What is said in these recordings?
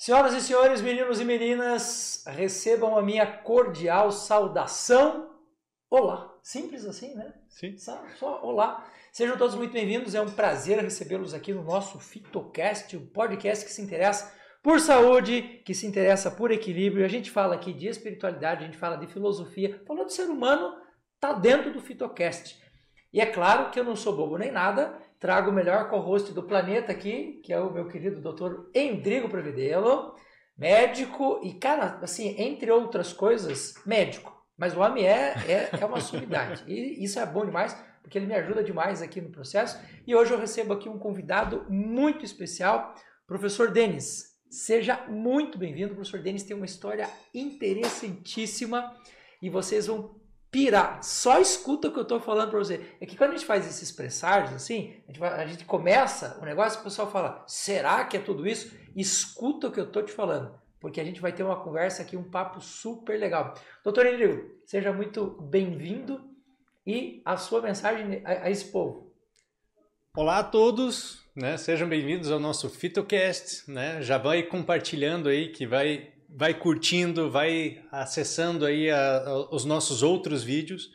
Senhoras e senhores, meninos e meninas, recebam a minha cordial saudação. Olá! Simples assim, né? Sim. Só, só olá. Sejam todos muito bem-vindos. É um prazer recebê-los aqui no nosso Fitocast, o um podcast que se interessa por saúde, que se interessa por equilíbrio. A gente fala aqui de espiritualidade, a gente fala de filosofia. Falou do ser humano, tá dentro do Fitocast. E é claro que eu não sou bobo nem nada Trago o melhor co-host do planeta aqui, que é o meu querido doutor Endrigo Providelo, médico e, cara, assim, entre outras coisas, médico. Mas o homem é, é, é uma sumidade. E isso é bom demais, porque ele me ajuda demais aqui no processo. E hoje eu recebo aqui um convidado muito especial, professor Denis. Seja muito bem-vindo. O professor Denis tem uma história interessantíssima e vocês vão pirar. Só escuta o que eu estou falando para você. É que quando a gente faz esses presságios assim, a gente, vai, a gente começa o negócio, o pessoal fala: será que é tudo isso? Escuta o que eu estou te falando, porque a gente vai ter uma conversa aqui, um papo super legal. Doutor Henrique, seja muito bem-vindo e a sua mensagem a, a, esse povo. Olá a todos, né? Sejam bem-vindos ao nosso Fitocast, né? Já vai compartilhando aí que vai vai curtindo, vai acessando aí a, a, os nossos outros vídeos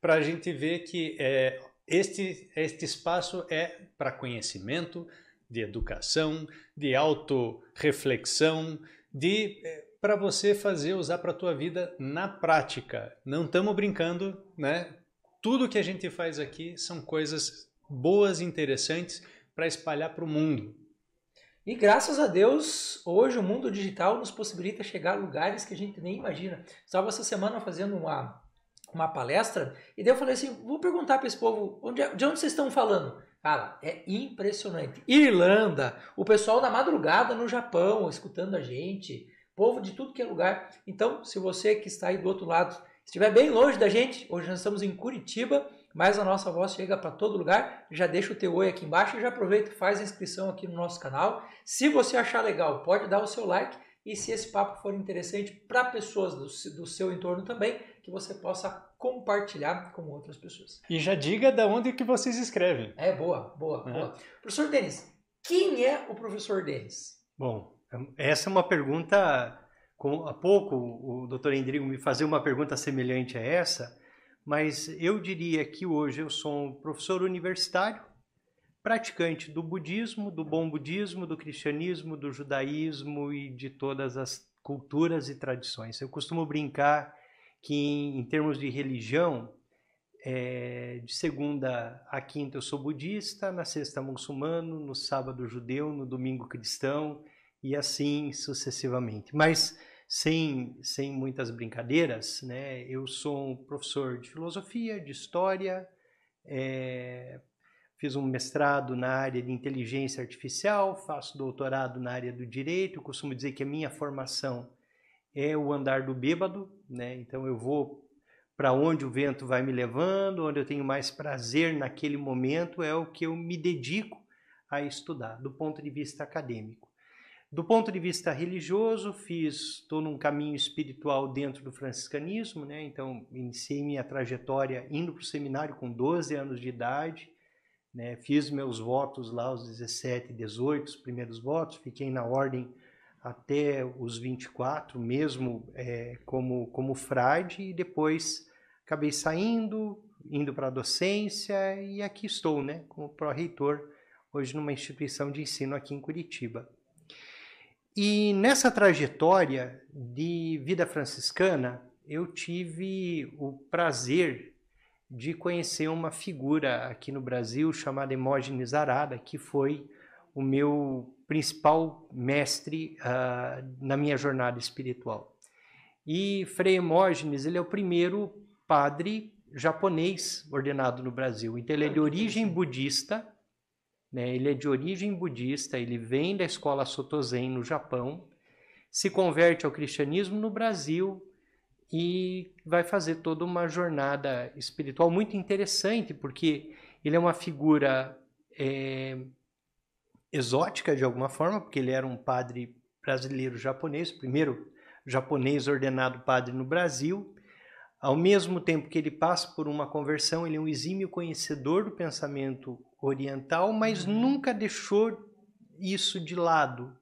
para a gente ver que é, este, este espaço é para conhecimento, de educação, de autorreflexão, de é, para você fazer usar para a tua vida na prática. Não estamos brincando, né? Tudo que a gente faz aqui são coisas boas, interessantes para espalhar para o mundo. E graças a Deus, hoje o mundo digital nos possibilita chegar a lugares que a gente nem imagina. Estava essa semana fazendo uma, uma palestra e daí eu falei assim: vou perguntar para esse povo onde é, de onde vocês estão falando. Cara, é impressionante. Irlanda, o pessoal na madrugada no Japão escutando a gente, povo de tudo que é lugar. Então, se você que está aí do outro lado estiver bem longe da gente, hoje nós estamos em Curitiba mas a nossa voz chega para todo lugar. Já deixa o teu oi aqui embaixo e já aproveita e faz a inscrição aqui no nosso canal. Se você achar legal, pode dar o seu like e se esse papo for interessante para pessoas do, do, seu entorno também, que você possa compartilhar com outras pessoas. E já diga da onde que vocês escrevem. É, boa, boa, uhum. boa. Professor Denis, quem é o professor Denis? Bom, é essa é uma pergunta... Com, há pouco o doutor Endrigo me fazia uma pergunta semelhante a essa, mas eu diria que hoje eu sou um professor universitário, praticante do budismo, do bom budismo, do cristianismo, do judaísmo e de todas as culturas e tradições. Eu costumo brincar que, em, em termos de religião, é, de segunda a quinta eu sou budista, na sexta muçulmano, no sábado judeu, no domingo cristão e assim sucessivamente. Mas sem, sem muitas brincadeiras, né? Eu sou um professor de filosofia, de história, é, fiz um mestrado na área de inteligência artificial, faço doutorado na área do direito. Eu costumo dizer que a minha formação é o andar do bêbado, né? Então eu vou para onde o vento vai me levando, onde eu tenho mais prazer naquele momento é o que eu me dedico a estudar, do ponto de vista acadêmico. Do ponto de vista religioso, fiz, estou num caminho espiritual dentro do franciscanismo, né? Então iniciei minha trajetória indo para o seminário com 12 anos de idade, né? Fiz meus votos lá aos 17, 18, os primeiros votos, fiquei na ordem até os 24, mesmo é, como como frade, e depois acabei saindo, indo para a docência e aqui estou, né? Como pró-reitor hoje numa instituição de ensino aqui em Curitiba. E nessa trajetória de vida franciscana, eu tive o prazer de conhecer uma figura aqui no Brasil chamada Hemógenes Arada, que foi o meu principal mestre uh, na minha jornada espiritual. E Frei Hemógenes, ele é o primeiro padre japonês ordenado no Brasil. Então ele é de ah, origem budista, né? Ele é de origem budista, ele vem da escola Soto Zen no Japão, se converte ao cristianismo no Brasil e vai fazer toda uma jornada espiritual muito interessante, porque ele é uma figura é, exótica de alguma forma, porque ele era um padre brasileiro japonês, primeiro japonês ordenado padre no Brasil. Ao mesmo tempo que ele passa por uma conversão, ele é um exímio conhecedor do pensamento oriental, mas uhum. nunca deixou isso de lado,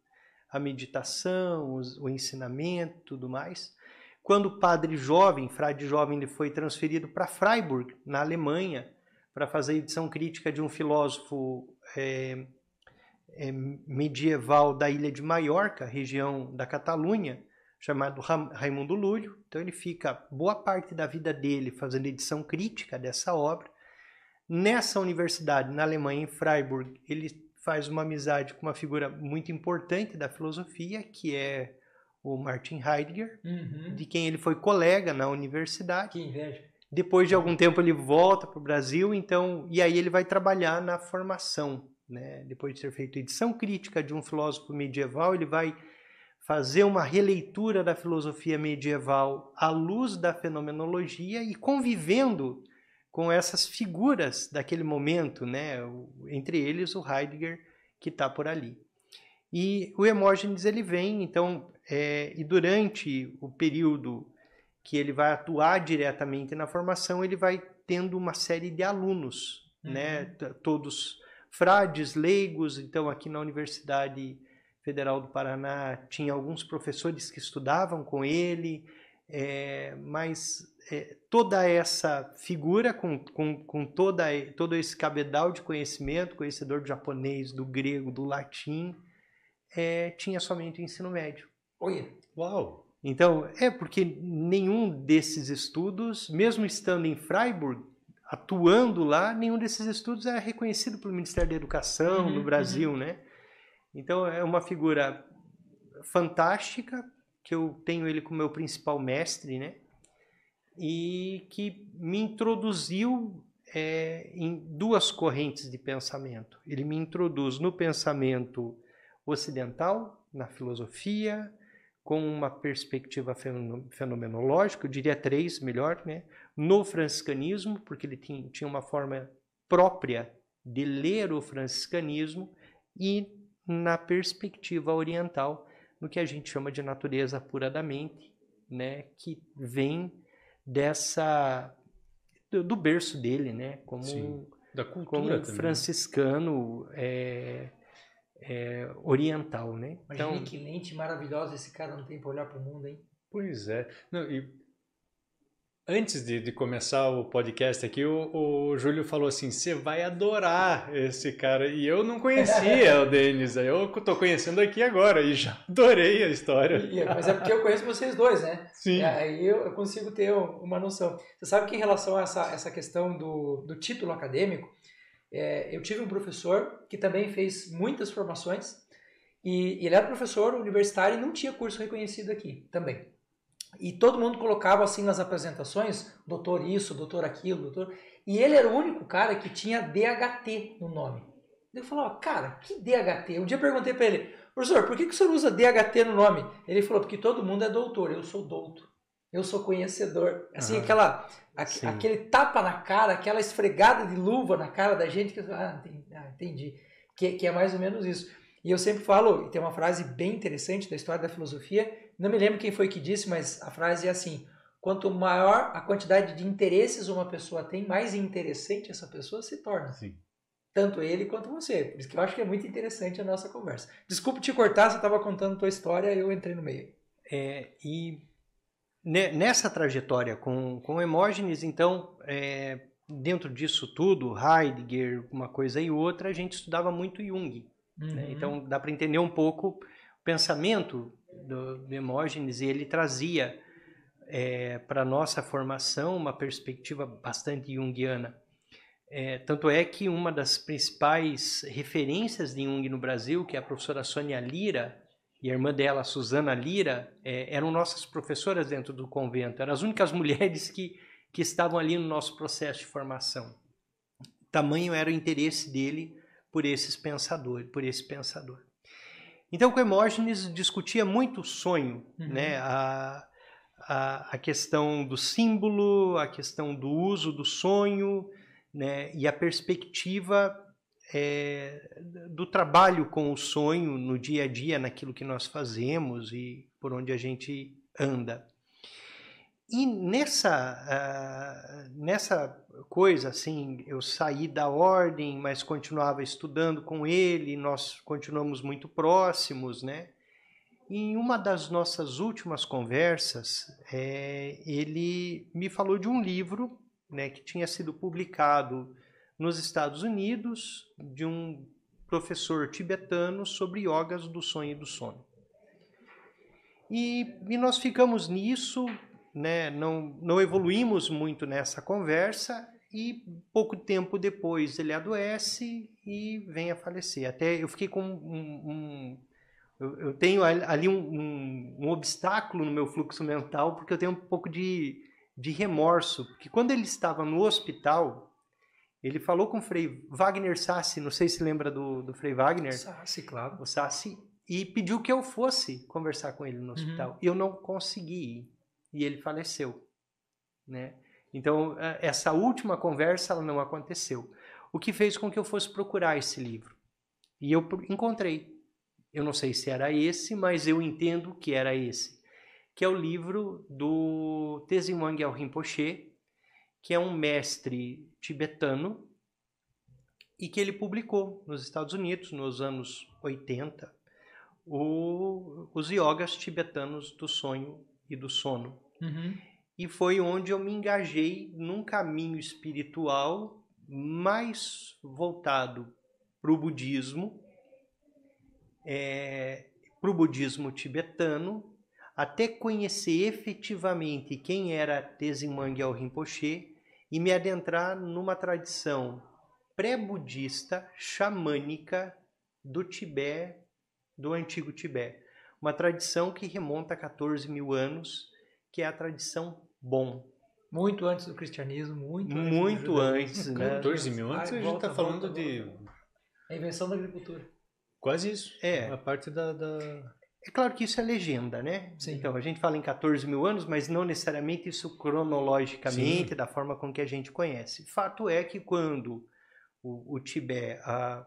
a meditação, o ensinamento, tudo mais. Quando o padre jovem, frade jovem, ele foi transferido para Freiburg, na Alemanha, para fazer a edição crítica de um filósofo é, é, medieval da ilha de Maiorca, região da Catalunha, chamado Raimundo Lúlio. Então ele fica boa parte da vida dele fazendo edição crítica dessa obra. Nessa universidade, na Alemanha, em Freiburg, ele faz uma amizade com uma figura muito importante da filosofia, que é o Martin Heidegger, uhum. de quem ele foi colega na universidade. Que inveja. Depois de algum tempo ele volta para o Brasil, então e aí ele vai trabalhar na formação, né? Depois de ter feito edição crítica de um filósofo medieval, ele vai fazer uma releitura da filosofia medieval à luz da fenomenologia e convivendo com essas figuras daquele momento, né? entre eles o Heidegger que está por ali. E o Hermógenes ele vem, então, é, e durante o período que ele vai atuar diretamente na formação, ele vai tendo uma série de alunos, né, uhum. né? todos frades, leigos, então aqui na Universidade Federal do Paraná tinha alguns professores que estudavam com ele, é, mas é, toda essa figura, com, com, com toda, todo esse cabedal de conhecimento, conhecedor do japonês, do grego, do latim, é, tinha somente o ensino médio. Olha! Uau! Então, é porque nenhum desses estudos, mesmo estando em Freiburg, atuando lá, nenhum desses estudos era é reconhecido pelo Ministério da Educação uhum, no uhum. Brasil, uhum. né? Então, é uma figura fantástica, que eu tenho ele como meu principal mestre, né? e que me introduziu é, em duas correntes de pensamento. Ele me introduz no pensamento ocidental, na filosofia, com uma perspectiva fenomenológica, eu diria três, melhor, né? no franciscanismo, porque ele tinha uma forma própria de ler o franciscanismo, e na perspectiva oriental, no que a gente chama de natureza pura da mente, né? que vem dessa do, do berço dele, né? Como Sim, da cultura como um né? franciscano é, é, oriental, né? Imagina então, que lente maravilhosa esse cara não tem para olhar para o mundo, hein? Pois é. Não, e Antes de, de, começar o podcast aqui, o, o Júlio falou assim: você vai adorar esse cara. E eu não conhecia o Denis, eu tô conhecendo aqui agora e já adorei a história. E, mas é porque eu conheço vocês dois, né? Sim. Aí eu, eu consigo ter uma noção. Você sabe que em relação a essa, essa questão do, do título acadêmico, é, eu tive um professor que também fez muitas formações e, e ele era professor universitário e não tinha curso reconhecido aqui também. E todo mundo colocava assim nas apresentações, doutor isso, doutor aquilo, doutor. E ele era o único cara que tinha DHT no nome. Eu falava, cara, que DHT? Um dia eu perguntei para ele, professor, por que, que o senhor usa DHT no nome? Ele falou, porque todo mundo é doutor, eu sou douto, eu sou conhecedor. Assim, uhum. aquela, a, aquele tapa na cara, aquela esfregada de luva na cara da gente, que ah, entendi, ah, entendi. Que, que é mais ou menos isso. E eu sempre falo, e tem uma frase bem interessante da história da filosofia, não me lembro quem foi que disse, mas a frase é assim: quanto maior a quantidade de interesses uma pessoa tem, mais interessante essa pessoa se torna. Sim. Tanto ele quanto você. Por isso que eu acho que é muito interessante a nossa conversa. Desculpe te cortar, você estava contando tua história e eu entrei no meio. É, e nessa trajetória com, com Emógenes, então, é, dentro disso tudo, Heidegger, uma coisa e outra, a gente estudava muito Jung. Né? Uhum. Né? Então dá para entender um pouco o pensamento do Demógenes e ele trazia é, para nossa formação uma perspectiva bastante junguiana. É, tanto é que uma das principais referências de Jung no Brasil, que é a professora Sônia Lira e a irmã dela, Suzana Lira, é, eram nossas professoras dentro do convento. Eram as únicas mulheres que, que estavam ali no nosso processo de formação. Tamanho era o interesse dele por esses pensadores, por esse pensador. Então, com Hermógenes discutia muito o sonho, uhum. né? A, a, a, questão do símbolo, a questão do uso do sonho, né? E a perspectiva é, do trabalho com o sonho no dia a dia, naquilo que nós fazemos e por onde a gente anda. E nessa, uh, nessa coisa, assim, eu saí da ordem, mas continuava estudando com ele, nós continuamos muito próximos, né? E em uma das nossas últimas conversas, é, ele me falou de um livro né, que tinha sido publicado nos Estados Unidos, de um professor tibetano sobre yogas do sonho e do sono. E, e nós ficamos nisso, né, não, não evoluímos muito nessa conversa e pouco tempo depois ele adoece e vem a falecer. Até eu fiquei com um, um eu, tenho ali um, um, um, obstáculo no meu fluxo mental, porque eu tenho um pouco de, de remorso. Porque quando ele estava no hospital, ele falou com o Frei Wagner Sassi, não sei se lembra do, do Frei Wagner. Sassi, claro. O Sassi, e pediu que eu fosse conversar com ele no uhum. hospital. Uhum. Eu não consegui ir e ele faleceu, né? Então, é, essa última conversa ela não aconteceu. O que fez com que eu fosse procurar esse livro. E eu encontrei. Eu não sei se era esse, mas eu entendo que era esse. Que é o livro do Tenzin Wangyal Rinpoche, que é um mestre tibetano e que ele publicou nos Estados Unidos, nos anos 80, o, os Yogas Tibetanos do Sonho e do Sono. Uhum. E foi onde eu me engajei num caminho espiritual mais voltado para o budismo, é, para o budismo tibetano, até conhecer efetivamente quem era Tenzin Mangyal Rinpoche e me adentrar numa tradição pré-budista, xamânica do Tibete, do antigo Tibete. Uma tradição que remonta a 14 mil anos que é a tradição bom. Muito antes do cristianismo, muito, muito antes. Muito antes, né? 14 mil antes, Ai, a gente está falando volta, de. A invenção da agricultura. Quase isso. É. A parte da, da... É claro que isso é legenda, né? Sim. Então, a gente fala em 14 mil anos, mas não necessariamente isso cronologicamente, Sim. da forma com que a gente conhece. Fato é que quando o, o Tibete, a,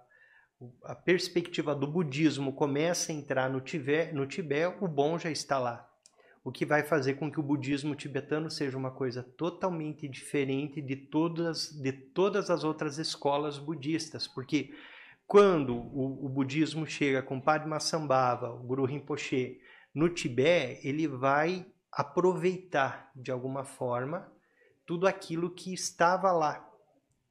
a perspectiva do budismo começa a entrar no Tibete, no Tibete, o bom já está lá o que vai fazer com que o budismo tibetano seja uma coisa totalmente diferente de todas, de todas as outras escolas budistas, porque quando o, o budismo chega com Padma Sambhava, o Guru Rinpoche, no Tibete, ele vai aproveitar de alguma forma tudo aquilo que estava lá.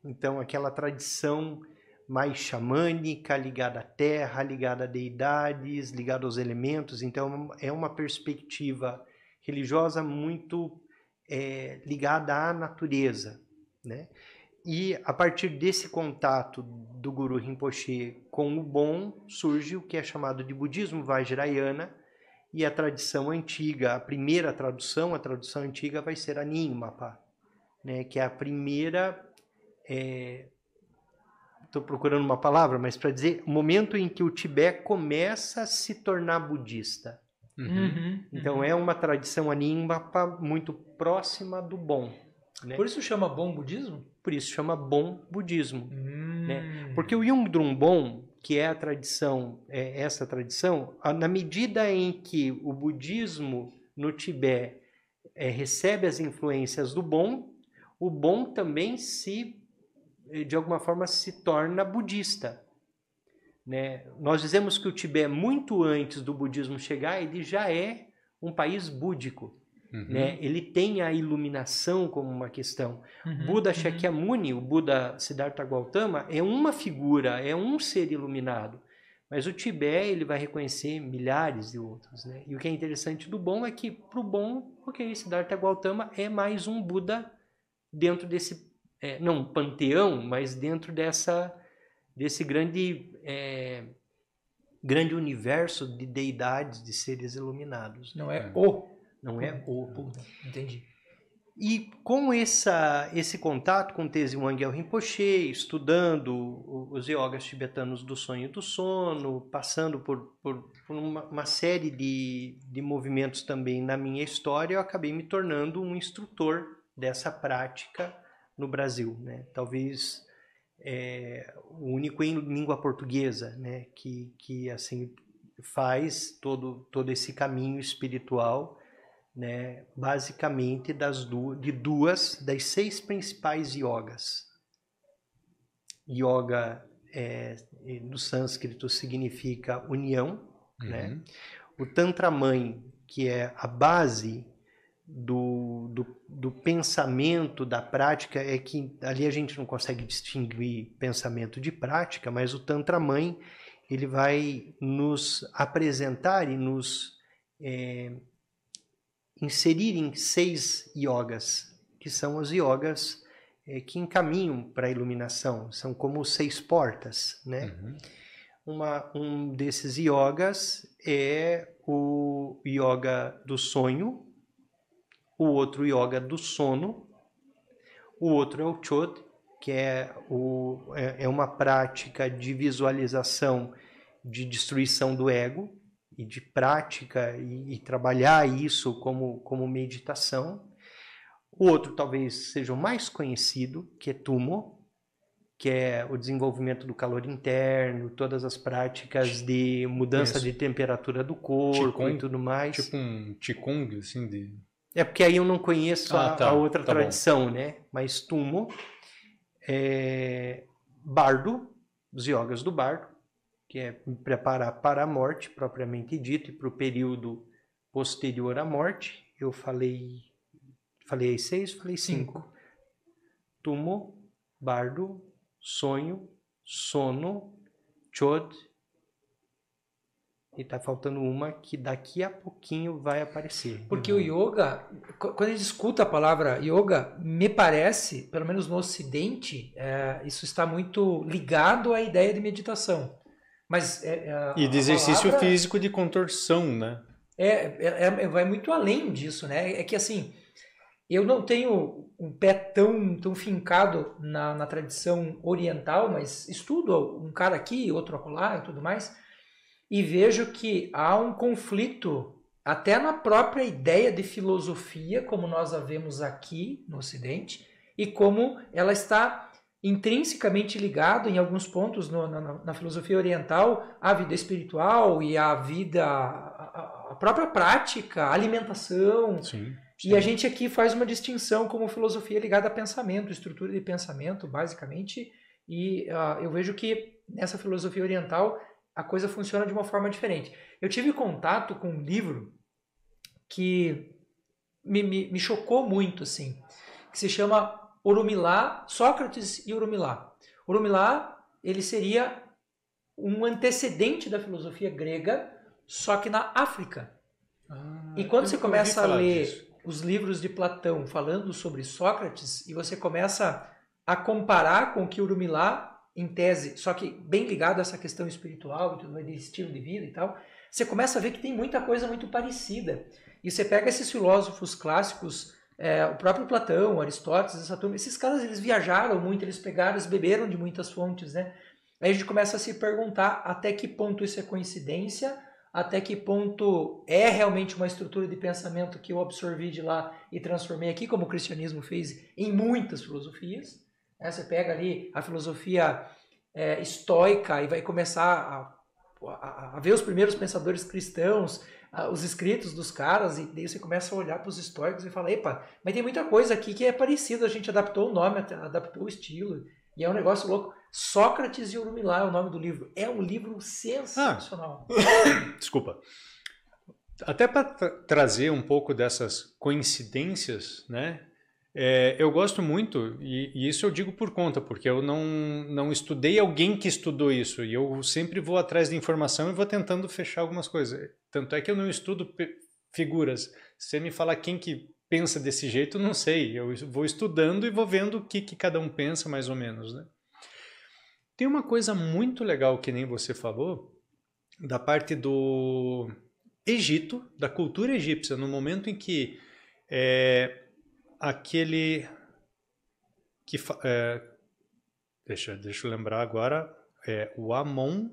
Então, aquela tradição mais xamânica, ligada à terra, ligada a deidades, ligada aos elementos. Então, é uma perspectiva religiosa muito é, ligada à natureza. Né? E a partir desse contato do Guru Rinpoche com o bom, surge o que é chamado de budismo vajrayana, e a tradição antiga, a primeira tradução, a tradução antiga vai ser a Nyingmapa, né, que é a primeira é, estou procurando uma palavra, mas para dizer o momento em que o Tibete começa a se tornar budista. Uhum. uhum. Então uhum. é uma tradição anímbapa muito próxima do bom. Né? Por isso chama bom budismo? Por isso chama bom budismo. Hum. Né? Porque o Yungdrum bom que é a tradição, é essa tradição, na medida em que o budismo no Tibete é, recebe as influências do bom, o bom também se eh, de alguma forma se torna budista. Né? Nós dizemos que o Tibete, muito antes do budismo chegar, ele já é um país búdico. Uhum. Né? Ele tem a iluminação como uma questão. Uhum. Buda uhum. Shakyamuni, o Buda Siddhartha Gautama, é uma figura, é um ser iluminado. Mas o Tibete ele vai reconhecer milhares de outros. Né? E o que é interessante do bom é que, para o bom, porque Siddhartha Gautama é mais um Buda dentro desse é, não panteão, mas dentro dessa desse grande é, grande universo de deidades, de seres iluminados. Né? Não é, é o, não é o. Puta, entendi. E com essa, esse contato com Tese Wangel Rinpoche, estudando os yogas tibetanos do sonho e do sono, passando por, por, por uma, uma, série de, de movimentos também na minha história, eu acabei me tornando um instrutor dessa prática no Brasil. Né? Talvez é, o único em língua portuguesa né? que, que assim faz todo, todo esse caminho espiritual né? basicamente das duas, de duas das seis principais yogas. Yoga é, no sânscrito significa união, né? uhum. né? O Tantra Mãe, que é a base do, do do pensamento, da prática, é que ali a gente não consegue distinguir pensamento de prática, mas o Tantra Mãe ele vai nos apresentar e nos é, inserir em seis yogas, que são os yogas é, que encaminham para a iluminação, são como seis portas, né? Uhum. Uma, um desses yogas é o yoga do sonho, o outro yoga do sono, o outro é o chod, que é, o, é, é uma prática de visualização de destruição do ego e de prática e, e trabalhar isso como, como meditação. O outro talvez seja o mais conhecido, que é Tumo, que é o desenvolvimento do calor interno, todas as práticas de mudança Isso. de temperatura do corpo qigong, e tudo mais. Tipo um Qigong, assim, de... É porque aí eu não conheço ah, a, tá, a, outra tá tradição, bom. né? Mas Tumo, é, Bardo, os yogas do Bardo, que é preparar para a morte, propriamente dito, e para o período posterior à morte. Eu falei, falei seis, falei cinco. cinco. Tumo, Bardo, Sonho, Sono, Chod e tá faltando uma que daqui a pouquinho vai aparecer. Porque uhum. o yoga, quando a gente escuta a palavra yoga, me parece, pelo menos no ocidente, é, isso está muito ligado à ideia de meditação. Mas é, é, e de exercício palavra, físico de contorção, né? É, é, é, é, vai muito além disso, né? É que assim, eu não tenho um pé tão, tão fincado na, na tradição oriental, mas estudo um cara aqui, outro acolá e tudo mais e vejo que há um conflito até na própria ideia de filosofia, como nós a vemos aqui no Ocidente, e como ela está intrinsecamente ligado em alguns pontos no, na, na, filosofia oriental à vida espiritual e à vida, à, própria prática, à alimentação. Sim, sim. E a gente aqui faz uma distinção como filosofia ligada a pensamento, estrutura de pensamento, basicamente. E uh, eu vejo que nessa filosofia oriental a coisa funciona de uma forma diferente. Eu tive contato com um livro que me, me, me chocou muito, assim, que se chama Urumilá, Sócrates e Urumilá. Urumilá, ele seria um antecedente da filosofia grega, só que na África. Ah, e quando você começa a ler disso. os livros de Platão falando sobre Sócrates, e você começa a comparar com o que Urumilá em tese, só que bem ligado a essa questão espiritual e tudo mais, de estilo de vida e tal, você começa a ver que tem muita coisa muito parecida. E você pega esses filósofos clássicos, é, o próprio Platão, Aristóteles, essa turma, esses caras eles viajaram muito, eles pegaram, eles beberam de muitas fontes, né? Aí a gente começa a se perguntar até que ponto isso é coincidência, até que ponto é realmente uma estrutura de pensamento que eu absorvi de lá e transformei aqui, como o cristianismo fez em muitas filosofias. Né? você pega ali a filosofia é, estoica e vai começar a, a, a, ver os primeiros pensadores cristãos, a, os escritos dos caras, e daí você começa a olhar para os estoicos e fala: epa, mas tem muita coisa aqui que é parecida, a gente adaptou o nome, adaptou o estilo, e é um negócio louco. Sócrates e o Urumilá é o nome do livro. É um livro sensacional. Ah. Desculpa. Até para tra trazer um pouco dessas coincidências, né? É, eu gosto muito, e, e, isso eu digo por conta, porque eu não, não estudei alguém que estudou isso, e eu sempre vou atrás de informação e vou tentando fechar algumas coisas. Tanto é que eu não estudo figuras. Se você me falar quem que pensa desse jeito, não sei. Eu vou estudando e vou vendo o que, que cada um pensa, mais ou menos. Né? Tem uma coisa muito legal que nem você falou, da parte do Egito, da cultura egípcia, no momento em que. É, aquele que é, deixa, deixa eu lembrar agora é o Amon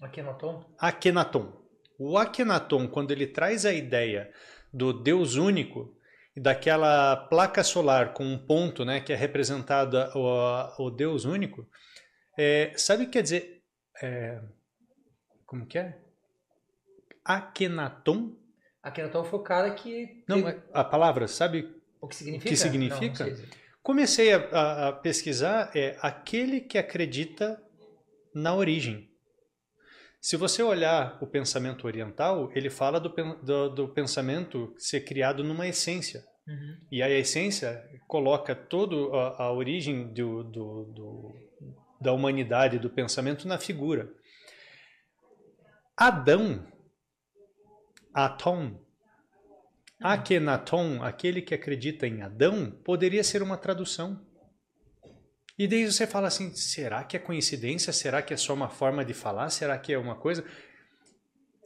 Akenaton. Akenaton. O Akenaton, quando ele traz a ideia do Deus único e daquela placa solar com um ponto, né, que é representada o, o Deus único, é, sabe o que quer dizer? É, como que é? Akenaton? Akenaton foi o cara que. Não, a palavra, sabe o que significa? O que significa? Não, Comecei a, a, a pesquisar é aquele que acredita na origem. Se você olhar o pensamento oriental, ele fala do, do, do pensamento ser criado numa essência. Uhum. E a essência coloca toda a, origem do, do, da humanidade, do pensamento, na figura. Adão, Atom, Akenaton, aquele que acredita em Adão, poderia ser uma tradução. E daí você fala assim: será que é coincidência? Será que é só uma forma de falar? Será que é uma coisa?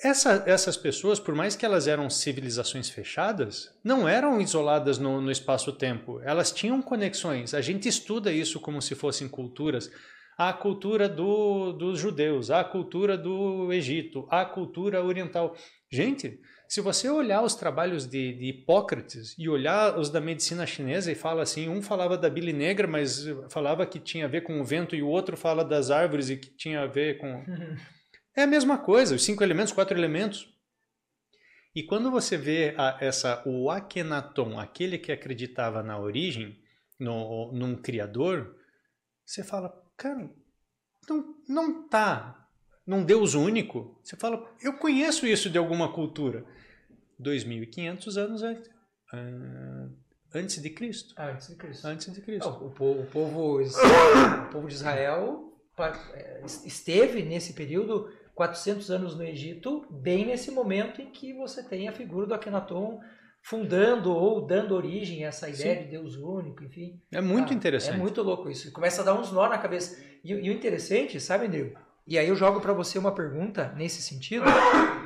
Essa, essas pessoas, por mais que elas eram civilizações fechadas, não eram isoladas no, no espaço-tempo. Elas tinham conexões. A gente estuda isso como se fossem culturas. A cultura do, dos judeus, a cultura do Egito, a cultura oriental. Gente, se você olhar os trabalhos de, de, Hipócrates e olhar os da medicina chinesa e fala assim, um falava da bile negra, mas falava que tinha a ver com o vento, e o outro fala das árvores e que tinha a ver com. Uhum. É a mesma coisa, os cinco elementos, quatro elementos. E quando você vê a, essa, o Akenaton, aquele que acreditava na origem, no, num criador, você fala, cara, não, não tá num Deus único. Você fala, eu conheço isso de alguma cultura. 2.500 anos antes, ah, antes de Cristo. Ah, antes de Cristo. Antes de Cristo. Não, o, povo, o, povo, o povo de Israel eh, esteve nesse período 400 anos no Egito, bem nesse momento em que você tem a figura do Akenaton fundando ou dando origem a essa ideia Sim. de Deus único, enfim. É muito ah, é interessante. É muito louco isso. Começa a dar uns nó na cabeça. E, e o interessante, sabe, Andrew? E aí eu jogo para você uma pergunta nesse sentido.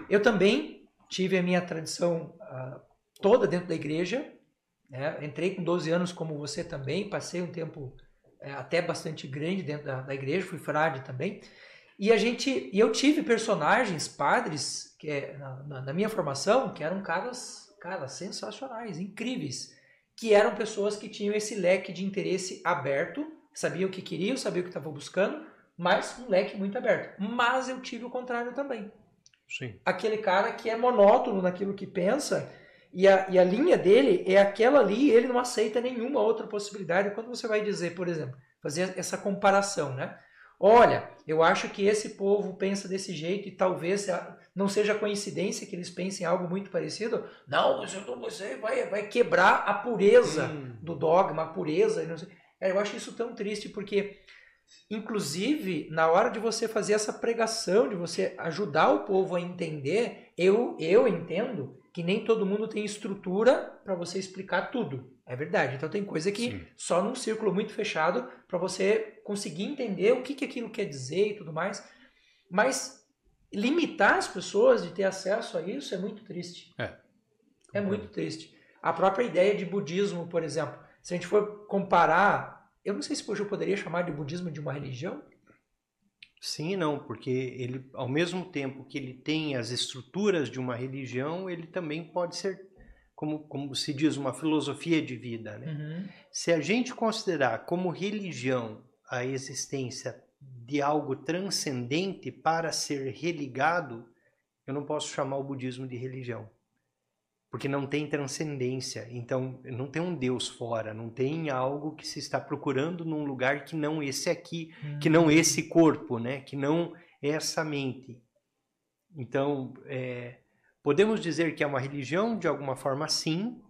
Eu também tive a minha tradição uh, toda dentro da igreja. Né? Entrei com 12 anos, como você também, passei um tempo uh, até bastante grande dentro da, da, igreja, fui frade também. E a gente, e eu tive personagens, padres, que é, na, na, minha formação, que eram caras, caras sensacionais, incríveis, que eram pessoas que tinham esse leque de interesse aberto, sabiam o que queriam, sabiam o que estavam buscando, mas um leque muito aberto. Mas eu tive o contrário também. Sim. Aquele cara que é monótono naquilo que pensa e a, e a linha dele é aquela ali ele não aceita nenhuma outra possibilidade. Quando você vai dizer, por exemplo, fazer essa comparação, né? Olha, eu acho que esse povo pensa desse jeito e talvez não seja coincidência que eles pensem algo muito parecido. Não, você, vai, vai quebrar a pureza hum. do dogma, a pureza. É, eu acho isso tão triste porque Inclusive, na hora de você fazer essa pregação, de você ajudar o povo a entender, eu, eu entendo que nem todo mundo tem estrutura para você explicar tudo. É verdade. Então tem coisa que Sim. só num círculo muito fechado para você conseguir entender o que, que aquilo quer dizer e tudo mais. Mas limitar as pessoas de ter acesso a isso é muito triste. É. É muito triste. A própria ideia de budismo, por exemplo, se a gente for comparar eu não sei se hoje eu poderia chamar de budismo de uma religião. Sim e não, porque ele, ao mesmo tempo que ele tem as estruturas de uma religião, ele também pode ser, como, como se diz, uma filosofia de vida. Né? Uhum. Se a gente considerar como religião a existência de algo transcendente para ser religado, eu não posso chamar o budismo de religião porque não tem transcendência. Então, não tem um Deus fora, não tem algo que se está procurando num lugar que não esse aqui, hum. que não hum. esse corpo, né? Que não essa mente. Então, é, podemos dizer que é uma religião de alguma forma, sim,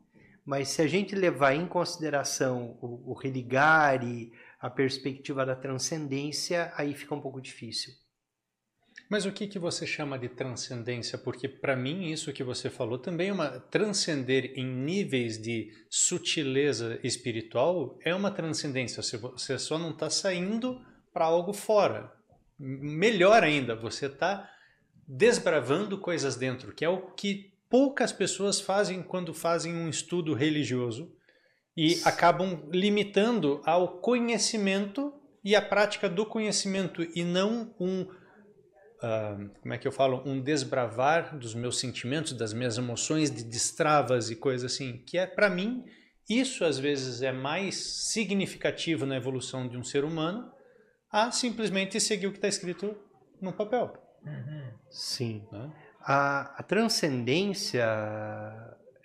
mas se a gente levar em consideração o, o religare, a perspectiva da transcendência, aí fica um pouco difícil. Mas o que, que você chama de transcendência? Porque para mim isso que você falou também é uma transcender em níveis de sutileza espiritual é uma transcendência. Você só não está saindo para algo fora. Melhor ainda, você está desbravando coisas dentro, que é o que poucas pessoas fazem quando fazem um estudo religioso e acabam limitando ao conhecimento e à prática do conhecimento e não um uh, como é que eu falo, um desbravar dos meus sentimentos, das minhas emoções, de destravas e coisas assim, que é para mim isso às vezes é mais significativo na evolução de um ser humano a simplesmente seguir o que está escrito no papel. Uhum. Sim. Né? A, a, transcendência,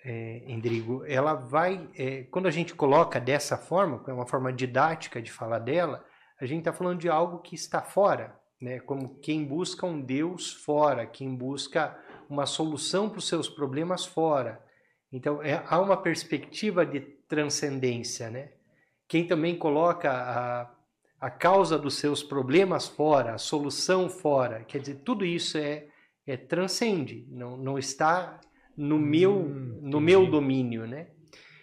é, Endrigo, ela vai. É, quando a gente coloca dessa forma, é uma forma didática de falar dela, a gente está falando de algo que está fora né? Como quem busca um Deus fora, quem busca uma solução para os seus problemas fora. Então é, há uma perspectiva de transcendência, né? Quem também coloca a, a causa dos seus problemas fora, a solução fora, quer dizer, tudo isso é, é transcende, não, não está no meu hum, no meu domínio, né?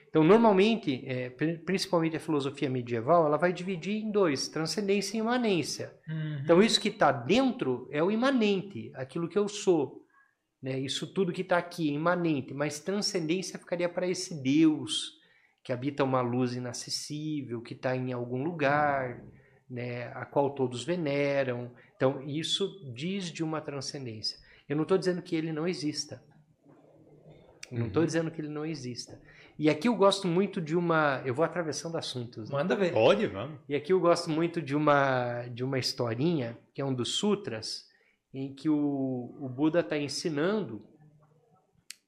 Então, normalmente, é, principalmente a filosofia medieval, ela vai dividir em dois, transcendência e imanência. Uhum. Então, isso que está dentro é o imanente, aquilo que eu sou. Né? Isso tudo que está aqui, é imanente. Mas transcendência ficaria para esse Deus que habita uma luz inacessível, que está em algum lugar, né? a qual todos veneram. Então, isso diz de uma transcendência. Eu não estou dizendo que ele não exista. Eu não estou uhum. dizendo que ele não exista. E aqui eu gosto muito de uma. Eu vou atravessando assuntos. Né? Manda ver. Pode, vamos. E aqui eu gosto muito de uma, de uma historinha, que é um dos sutras, em que o, o Buda está ensinando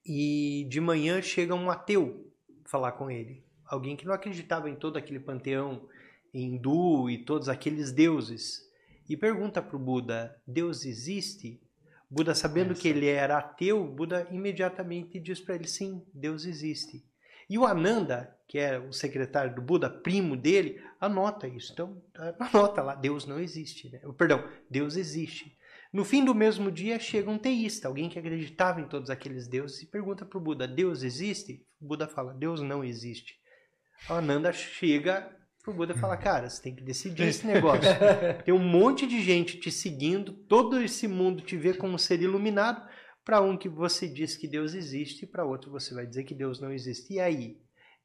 e de manhã chega um ateu falar com ele. Alguém que não acreditava em todo aquele panteão hindu e todos aqueles deuses. E pergunta para o Buda: Deus existe? Buda, sabendo que ele era ateu, Buda imediatamente diz para ele: sim, Deus existe. E o Ananda, que é o secretário do Buda, primo dele, anota isso. Então, anota lá, Deus não existe. Né? Perdão, Deus existe. No fim do mesmo dia chega um teísta, alguém que acreditava em todos aqueles deuses, e pergunta para o Buda: Deus existe? O Buda fala: Deus não existe. O Ananda chega para o Buda e fala: Cara, você tem que decidir esse negócio. Tem um monte de gente te seguindo, todo esse mundo te vê como um ser iluminado, para um que você diz que Deus existe, e para outro você vai dizer que Deus não existe. E aí?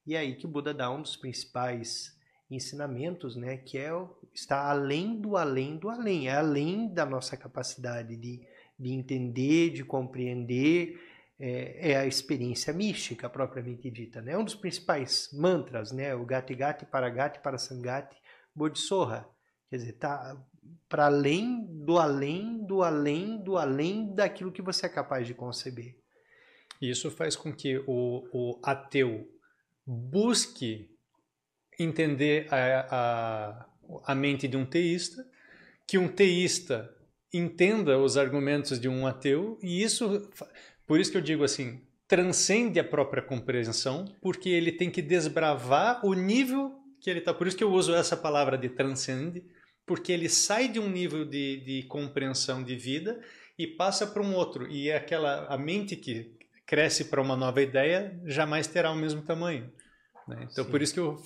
E aí que Buda dá um dos principais ensinamentos, né, que é está além do além do além, é além da nossa capacidade de, de entender, de compreender, é, é a experiência mística propriamente dita, né? É um dos principais mantras, né, o Gati Gati para sangati Bodhisattva, quer dizer, tá, para além do além do além do além daquilo que você é capaz de conceber. Isso faz com que o, o ateu busque entender a, a, a mente de um teísta, que um teísta entenda os argumentos de um ateu, e isso, por isso que eu digo assim, transcende a própria compreensão, porque ele tem que desbravar o nível que ele está. Por isso que eu uso essa palavra de transcende, porque ele sai de um nível de, de compreensão de vida e passa para um outro. E é aquela a mente que cresce para uma nova ideia jamais terá o mesmo tamanho. Né? Então, Sim. por isso que eu,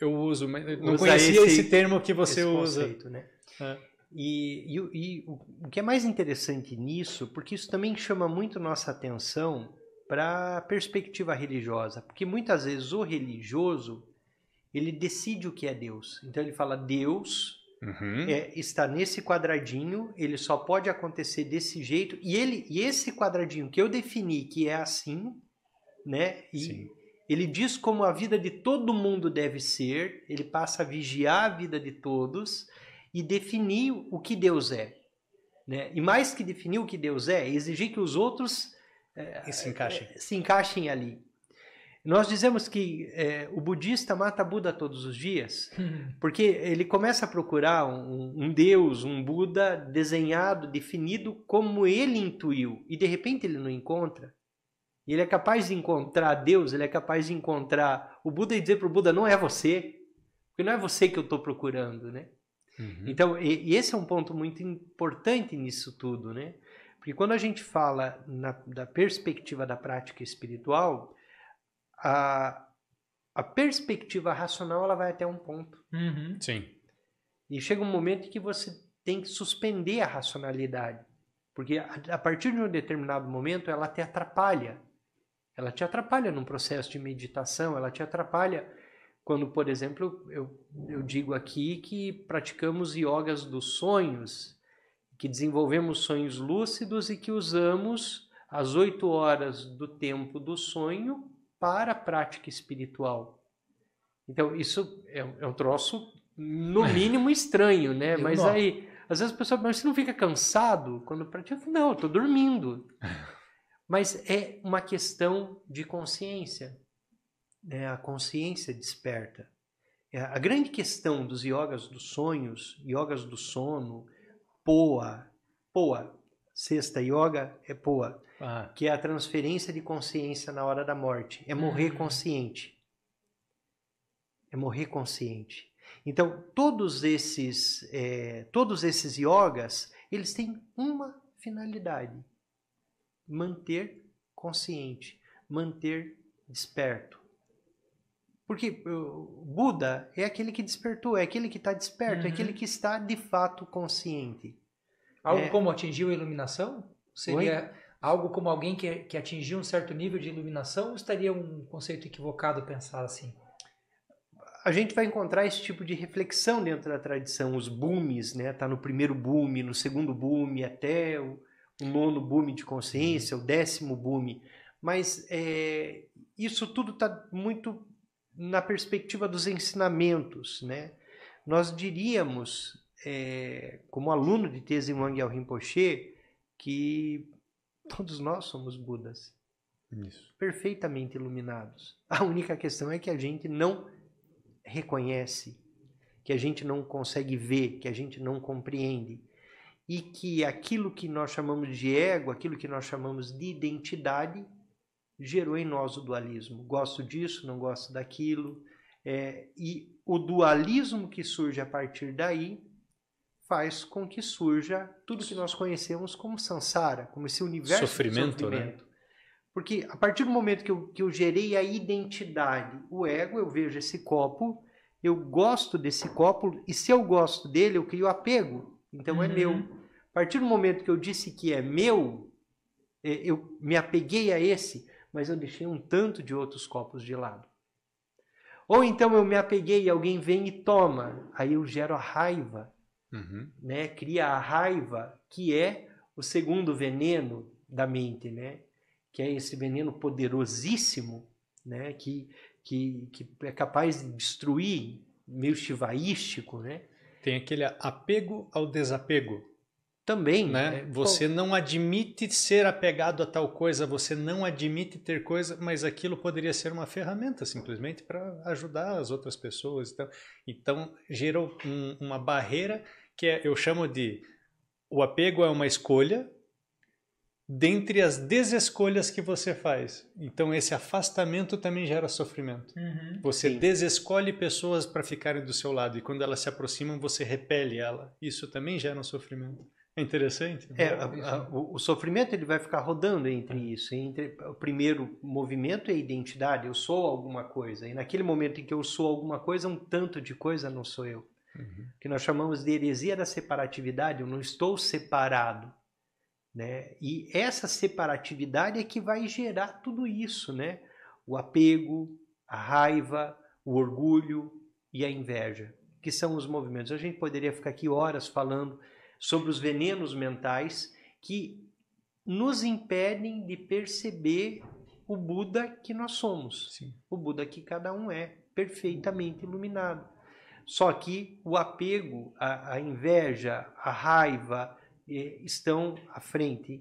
eu uso. Não conhecia esse, esse, termo que você usa. Conceito, né? é. E, e, e o que é mais interessante nisso, porque isso também chama muito nossa atenção para a perspectiva religiosa, porque muitas vezes o religioso ele decide o que é Deus. Então ele fala Deus Uhum. É, está nesse quadradinho, ele só pode acontecer desse jeito. E, ele, e esse quadradinho que eu defini que é assim, né? E Sim. ele diz como a vida de todo mundo deve ser, ele passa a vigiar a vida de todos e definir o que Deus é. Né? E mais que definir o que Deus é, é exigir que os outros é, se, encaixem. É, se encaixem ali. Nós dizemos que é, o budista mata Buda todos os dias, porque ele começa a procurar um, um, Deus, um Buda desenhado, definido como ele intuiu, e de repente ele não encontra. Ele é capaz de encontrar Deus, ele é capaz de encontrar o Buda e dizer para o Buda: não é você, porque não é você que eu estou procurando, né? Uhum. Então, e, e esse é um ponto muito importante nisso tudo, né? Porque quando a gente fala na, da perspectiva da prática espiritual, a, a perspectiva racional ela vai até um ponto. Uhum. Sim. E chega um momento em que você tem que suspender a racionalidade. Porque a, a partir de um determinado momento ela te atrapalha. Ela te atrapalha num processo de meditação, ela te atrapalha quando, por exemplo, eu, eu digo aqui que praticamos yogas dos sonhos, que desenvolvemos sonhos lúcidos e que usamos as oito horas do tempo do sonho para a prática espiritual. Então, isso é, é um troço, no é. mínimo, estranho, né? Eu Mas não. aí, às vezes a pessoa, mas você não fica cansado quando pratica? Não, eu estou dormindo. Mas é uma questão de consciência. Né? A consciência desperta. É, a grande questão dos yogas dos sonhos, yogas do sono, poa, poa, sexta yoga é poa, que é a transferência de consciência na hora da morte. É morrer hum. consciente. É morrer consciente. Então, todos esses, é, todos esses yogas, eles têm uma finalidade: manter consciente, manter desperto. Porque Buda é aquele que despertou, é aquele que está desperto, é uhum. é aquele que está de fato consciente. Algo é... como atingir a iluminação? Seria Oi? algo como alguém que, que atingiu um certo nível de iluminação ou estaria um conceito equivocado pensar assim? A gente vai encontrar esse tipo de reflexão dentro da tradição, os booms, né? Tá no primeiro boom, no segundo boom, até o, o nono boom de consciência, o décimo boom. Mas é, isso tudo está muito na perspectiva dos ensinamentos, né? Nós diríamos, é, como aluno de Tese Wang Rinpoche, que Todos nós somos Budas. Isso. Perfeitamente iluminados. A única questão é que a gente não reconhece, que a gente não consegue ver, que a gente não compreende. E que aquilo que nós chamamos de ego, aquilo que nós chamamos de identidade, gerou em nós o dualismo. Gosto disso, não gosto daquilo. É, e o dualismo que surge a partir daí faz com que surja tudo que nós conhecemos como samsara, como esse universo sofrimento, de sofrimento. Né? Porque a partir do momento que eu, que eu gerei a identidade, o ego, eu vejo esse copo, eu gosto desse copo, e se eu gosto dele, eu crio apego. Então é uhum. é meu. A partir do momento que eu disse que é meu, é, eu me apeguei a esse, mas eu deixei um tanto de outros copos de lado. Ou então eu me apeguei e alguém vem e toma, aí eu gero a raiva Uhum. Né? Cria a raiva, que é o segundo veneno da mente, né? que é esse veneno poderosíssimo, né? que, que, que é capaz de destruir, meio shivaístico. Né? Tem aquele apego ao desapego. Também. Né? É, você não admite ser apegado a tal coisa, você não admite ter coisa, mas aquilo poderia ser uma ferramenta simplesmente para ajudar as outras pessoas. Então, então gerou um, uma barreira que é, eu chamo de o apego é uma escolha dentre as desescolhas que você faz. Então esse afastamento também gera sofrimento. Uhum, você sim. desescolhe pessoas para ficarem do seu lado e quando elas se aproximam você repele ela. Isso também gera um sofrimento. É interessante. É, a, a, o, o, sofrimento ele vai ficar rodando entre é. isso, entre o primeiro movimento é a identidade. Eu sou alguma coisa e naquele momento em que eu sou alguma coisa, um tanto de coisa não sou eu uhum. que nós chamamos de heresia da separatividade, eu não estou separado. Né? E essa separatividade é que vai gerar tudo isso, né? o apego, a raiva, o orgulho e a inveja, que são os movimentos. A gente poderia ficar aqui horas falando sobre os venenos mentais que nos impedem de perceber o Buda que nós somos, Sim. o Buda que cada um é, perfeitamente iluminado. Só que o apego, a, a inveja, a raiva eh, estão à frente.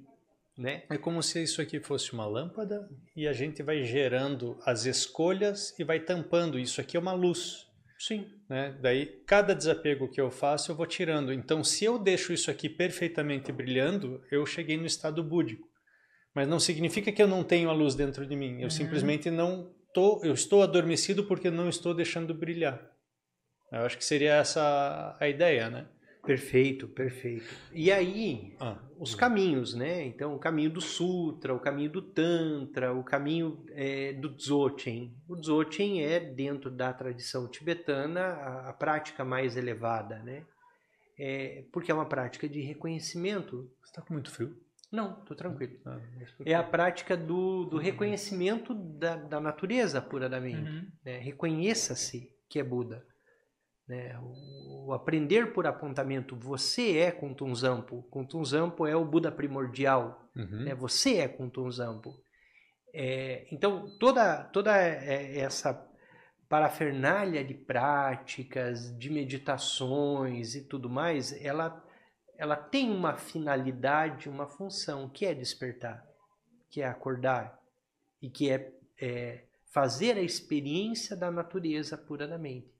Né? É como se isso aqui fosse uma lâmpada e a gente vai gerando as escolhas e vai tampando. Isso aqui é uma luz. Sim. Né? Daí, cada desapego que eu faço, eu vou tirando. Então, se eu deixo isso aqui perfeitamente brilhando, eu cheguei no estado búdico. Mas não significa que eu não tenho a luz dentro de mim. Eu uhum. simplesmente não tô, eu estou adormecido porque não estou deixando brilhar. Eu acho que seria essa a ideia, né? Perfeito, perfeito. E aí, ah, os caminhos, né? Então, o caminho do Sutra, o caminho do Tantra, o caminho é, do Dzogchen. O Dzogchen é, dentro da tradição tibetana, a, a prática mais elevada, né? É, porque é uma prática de reconhecimento. Você está com muito frio? Não, estou tranquilo. Ah, é a prática do, do uhum. reconhecimento da, da natureza, puramente. Uhum. Né? Reconheça-se que é Buda. Né? O aprender por apontamento, você é Kuntunzampo. Kuntunzampo é o Buda primordial. Uhum. Né? Você é Kuntunzampo. É, então, toda, toda é, essa parafernália de práticas, de meditações e tudo mais, ela, ela tem uma finalidade, uma função, que é despertar, que é acordar e que é, é fazer a experiência da natureza pura da mente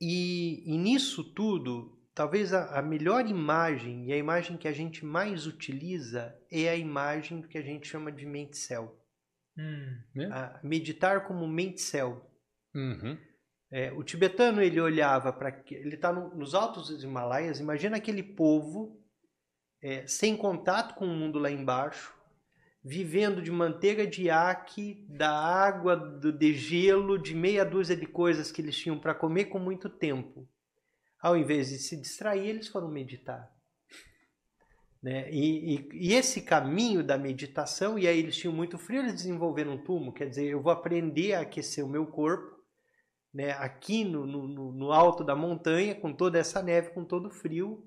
e, e nisso tudo, talvez a, a melhor imagem e a imagem que a gente mais utiliza é a imagem que a gente chama de mente céu. Hum, né? meditar como mente céu. Uhum. É, o tibetano ele olhava para ele está no, nos altos dos Himalaias. Imagina aquele povo é, sem contato com o mundo lá embaixo, vivendo de manteiga de aque, da água, do, de gelo, de meia dúzia de coisas que eles tinham para comer com muito tempo. Ao invés de se distrair, eles foram meditar. Né? E, e, e, esse caminho da meditação, e aí eles tinham muito frio, eles desenvolveram um tumor. quer dizer, eu vou aprender a aquecer o meu corpo né? aqui no, no, no alto da montanha, com toda essa neve, com todo o frio,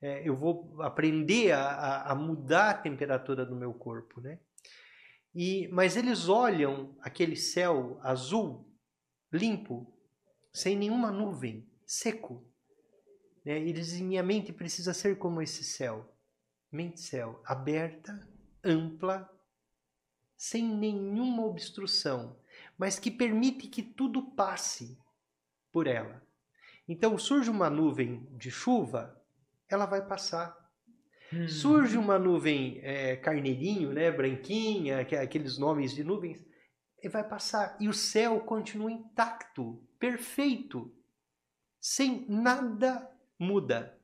é, eu vou aprender a, a, mudar a temperatura do meu corpo, né? E, mas eles olham aquele céu azul, limpo, sem nenhuma nuvem, seco. Né? E dizem, minha mente precisa ser como esse céu. Mente céu, aberta, ampla, sem nenhuma obstrução, mas que permite que tudo passe por ela. Então surge uma nuvem de chuva, ela vai passar. Hum. Surge uma nuvem é, carneirinho, né, branquinha, aqueles nomes de nuvens, e vai passar. E o céu continua intacto, perfeito, sem nada muda.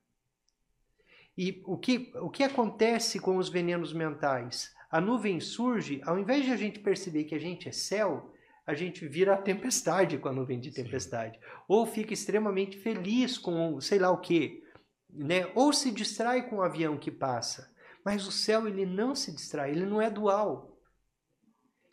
E o que, o que acontece com os venenos mentais? A nuvem surge, ao invés de a gente perceber que a gente é céu, a gente vira a tempestade com a nuvem de tempestade. Sim. Ou fica extremamente feliz com sei lá o quê né? Ou se distrai com o avião que passa. Mas o céu ele não se distrai, ele não é dual.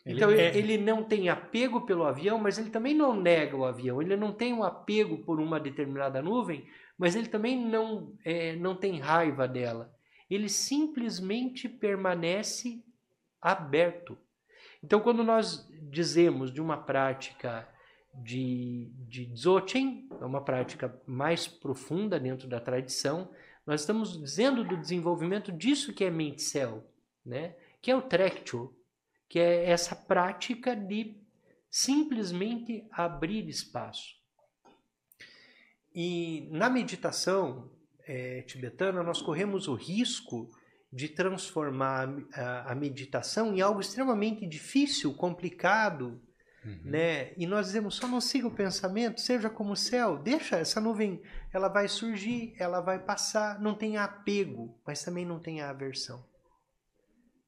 Ele então é... ele não tem apego pelo avião, mas ele também não nega o avião. Ele não tem um apego por uma determinada nuvem, mas ele também não é, não tem raiva dela. Ele simplesmente permanece aberto. Então, quando nós dizemos de uma prática de, de Dzogchen, é uma prática mais profunda dentro da tradição. Nós estamos dizendo do desenvolvimento disso que é céu né? que é o Trekcho, que é essa prática de simplesmente abrir espaço. E na meditação é, tibetana, nós corremos o risco de transformar a, a meditação em algo extremamente difícil, complicado, Uhum. Né? E nós dizemos, só não siga o pensamento, seja como o céu, deixa essa nuvem, ela vai surgir, ela vai passar, não tem apego, mas também não tem aversão.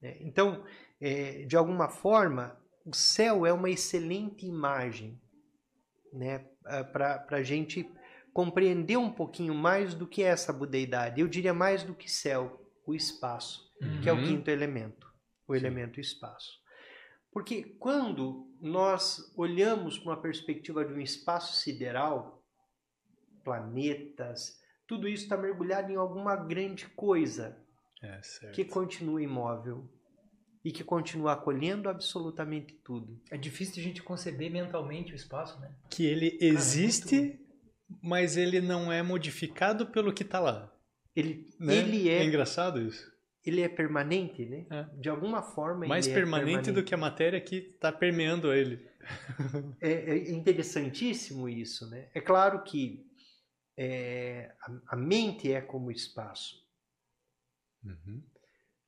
Né? Então, é, de alguma forma, o céu é uma excelente imagem né? Ah, para a gente compreender um pouquinho mais do que é essa budeidade. Eu diria mais do que céu, o espaço, uhum. que é o uhum. quinto elemento, o Sim. elemento espaço. Porque quando nós olhamos com uma perspectiva de um espaço sideral, planetas, tudo isso está mergulhado em alguma grande coisa é, que continua imóvel e que continua acolhendo absolutamente tudo. É difícil a gente conceber mentalmente o espaço, né? Que ele existe, Cara, é mas ele não é modificado pelo que está lá. Ele, né? ele é... é engraçado isso ele é permanente, né? É. De alguma forma Mais ele é permanente, permanente do que a matéria que está permeando ele. é, é, interessantíssimo isso, né? É claro que é, a, a, mente é como espaço. Uhum.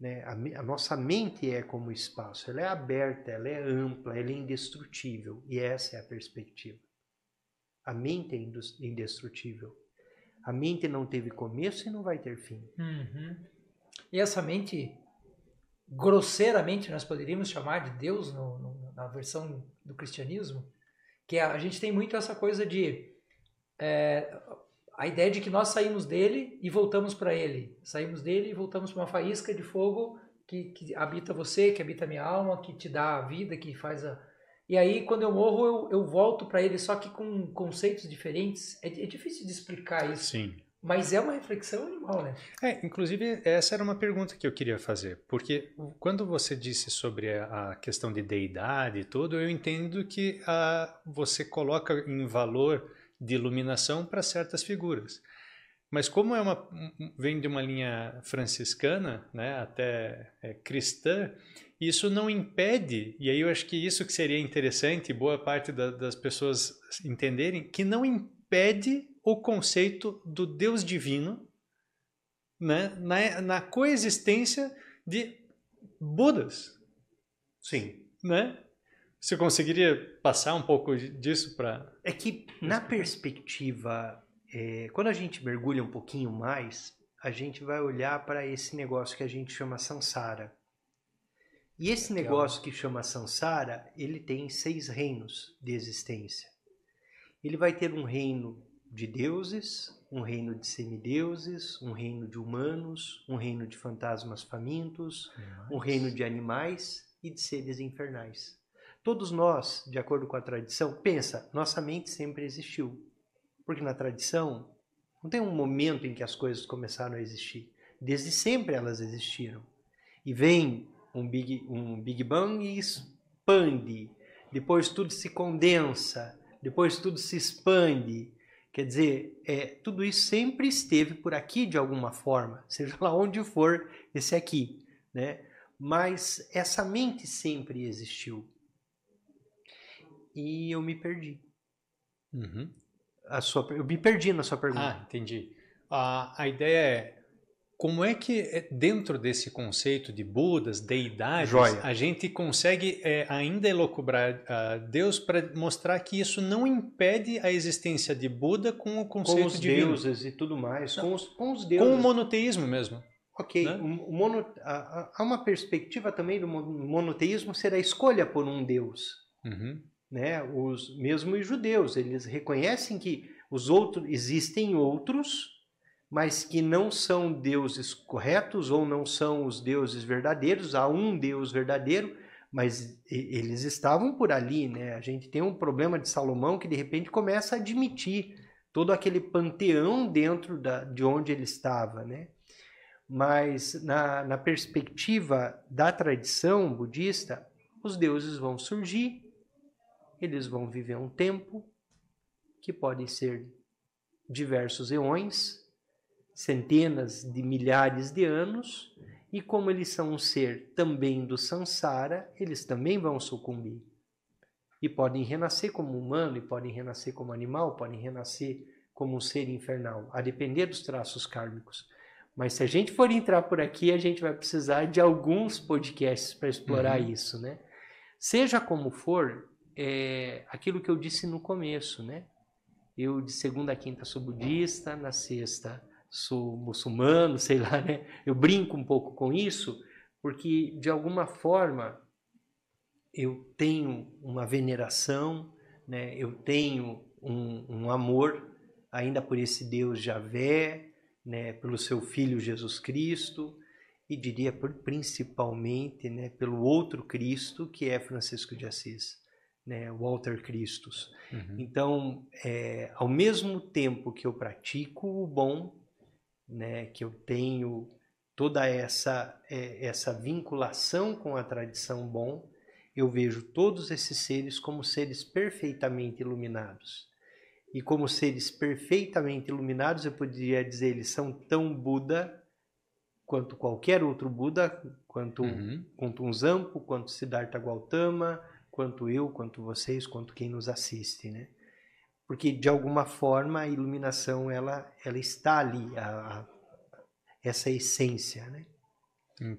Né? A, a, nossa mente é como espaço. Ela é aberta, ela é ampla, ela é indestrutível. E essa é a perspectiva. A mente é indestrutível. A mente não teve começo e não vai ter fim. Uhum essa mente, grosseiramente, nós poderíamos chamar de Deus no, no, na versão do cristianismo, que a, a gente tem muito essa coisa de. É, a ideia de que nós saímos dele e voltamos para ele. Saímos dele e voltamos para uma faísca de fogo que, que, habita você, que habita minha alma, que te dá a vida, que faz a. E aí, quando eu morro, eu, eu volto para ele, só que com conceitos diferentes. É, é, difícil de explicar isso. Sim. Mas é uma reflexão animal, né? É, inclusive, essa era uma pergunta que eu queria fazer, porque quando você disse sobre a questão de deidade e tudo, eu entendo que a, ah, você coloca em valor de iluminação para certas figuras. Mas como é uma, vem de uma linha franciscana, né, até é, cristã, isso não impede, e aí eu acho que isso que seria interessante, boa parte da, das pessoas entenderem, que não impede impede o conceito do Deus divino né, na, na coexistência de Budas. Sim. Né? Você conseguiria passar um pouco disso para. É que, na perspectiva, é, quando a gente mergulha um pouquinho mais, a gente vai olhar para esse negócio que a gente chama Sansara. E esse negócio que chama Sansara, ele tem seis reinos de existência ele vai ter um reino de deuses, um reino de semideuses, um reino de humanos, um reino de fantasmas famintos, animais. um reino de animais e de seres infernais. Todos nós, de acordo com a tradição, pensa, nossa mente sempre existiu. Porque na tradição não tem um momento em que as coisas começaram a existir. Desde sempre elas existiram. E vem um Big, um Big Bang e expande. Depois tudo se condensa depois tudo se expande. Quer dizer, é, tudo isso sempre esteve por aqui de alguma forma, seja lá onde for esse aqui, né? Mas essa mente sempre existiu. E eu me perdi. Uhum. A sua, eu me perdi na sua pergunta. Ah, entendi. A, a ideia é como é que, eh, dentro desse conceito de Budas, deidades, Joia. a gente consegue é, ainda elocubrar a ah, Deus para mostrar que isso não impede a existência de Buda com o conceito com os de deuses e tudo mais, com os, com os deuses. Com o monoteísmo mesmo. Ok, né? o mono, há uma perspectiva também do monoteísmo ser a escolha por um Deus. Uhum. Né? Os, mesmo os judeus, eles reconhecem que os outros existem outros mas que não são deuses corretos ou não são os deuses verdadeiros, há um Deus verdadeiro, mas eles estavam por ali, né? A gente tem um problema de Salomão que de repente começa a admitir todo aquele panteão dentro da, de onde ele estava, né? Mas na, na perspectiva da tradição budista, os deuses vão surgir, eles vão viver um tempo que podem ser diversos eões, centenas de milhares de anos, e como eles são um ser também do Sansara, eles também vão sucumbir. E podem renascer como humano, e podem renascer como animal, podem renascer como um ser infernal, a depender dos traços kármicos. Mas se a gente for entrar por aqui, a gente vai precisar de alguns podcasts para explorar uhum. isso, né? Seja como for, é aquilo que eu disse no começo, né? Eu de segunda a quinta sou budista, na sexta sou muçulmano, sei lá, né? Eu brinco um pouco com isso, porque de alguma forma eu tenho uma veneração, né? Eu tenho um, um amor ainda por esse Deus Javé, né? Pelo seu Filho Jesus Cristo e diria por, principalmente, né? Pelo outro Cristo que é Francisco de Assis. Né, Walter Christus. Uhum. Então, é, ao mesmo tempo que eu pratico o bom, né, que eu tenho toda essa é, essa vinculação com a tradição bom, eu vejo todos esses seres como seres perfeitamente iluminados. E como seres perfeitamente iluminados, eu poderia dizer eles são tão Buda quanto qualquer outro Buda, quanto, uhum. quanto um Zampo, quanto Siddhartha Gautama, quanto eu, quanto vocês, quanto quem nos assiste, né? porque de alguma forma a iluminação ela, ela está ali, a, a, essa essência, né?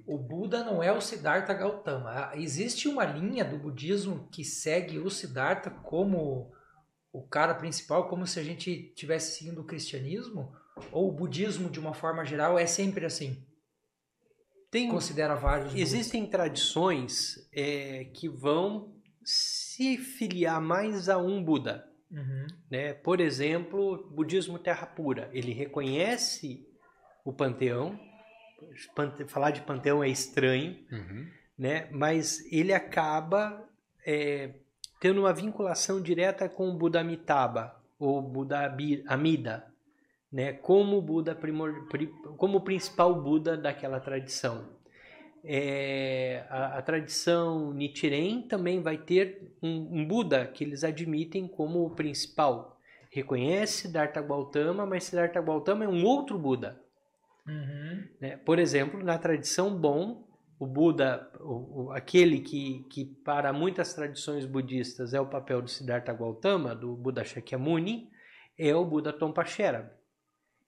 O Buda não é o Siddhartha Gautama. Ah, existe uma linha do budismo que segue o Siddhartha como o cara principal, como se a gente tivesse seguindo o cristianismo? Ou o budismo, de uma forma geral, é sempre assim? Tem, Considera vários. Existem budas. tradições é, que vão se filiar mais a um Buda. Uhum. Né? Por exemplo, budismo terra pura. Ele reconhece o panteão. Pante... Falar de panteão é estranho, uhum. né? mas ele acaba é, tendo uma vinculação direta com o Buda Amitabha ou Buda Amida, né? como, Buda primor... como o principal Buda daquela tradição é, a, a, tradição Nichiren também vai ter um, um, Buda que eles admitem como o principal. Reconhece Siddhartha Gautama, mas Siddhartha Gautama é um outro Buda. Uhum. Né? Por exemplo, na tradição Bon, o Buda, o, o, aquele que, que para muitas tradições budistas é o papel de Siddhartha Gautama, do Buda Shakyamuni, é o Buda Tompachera.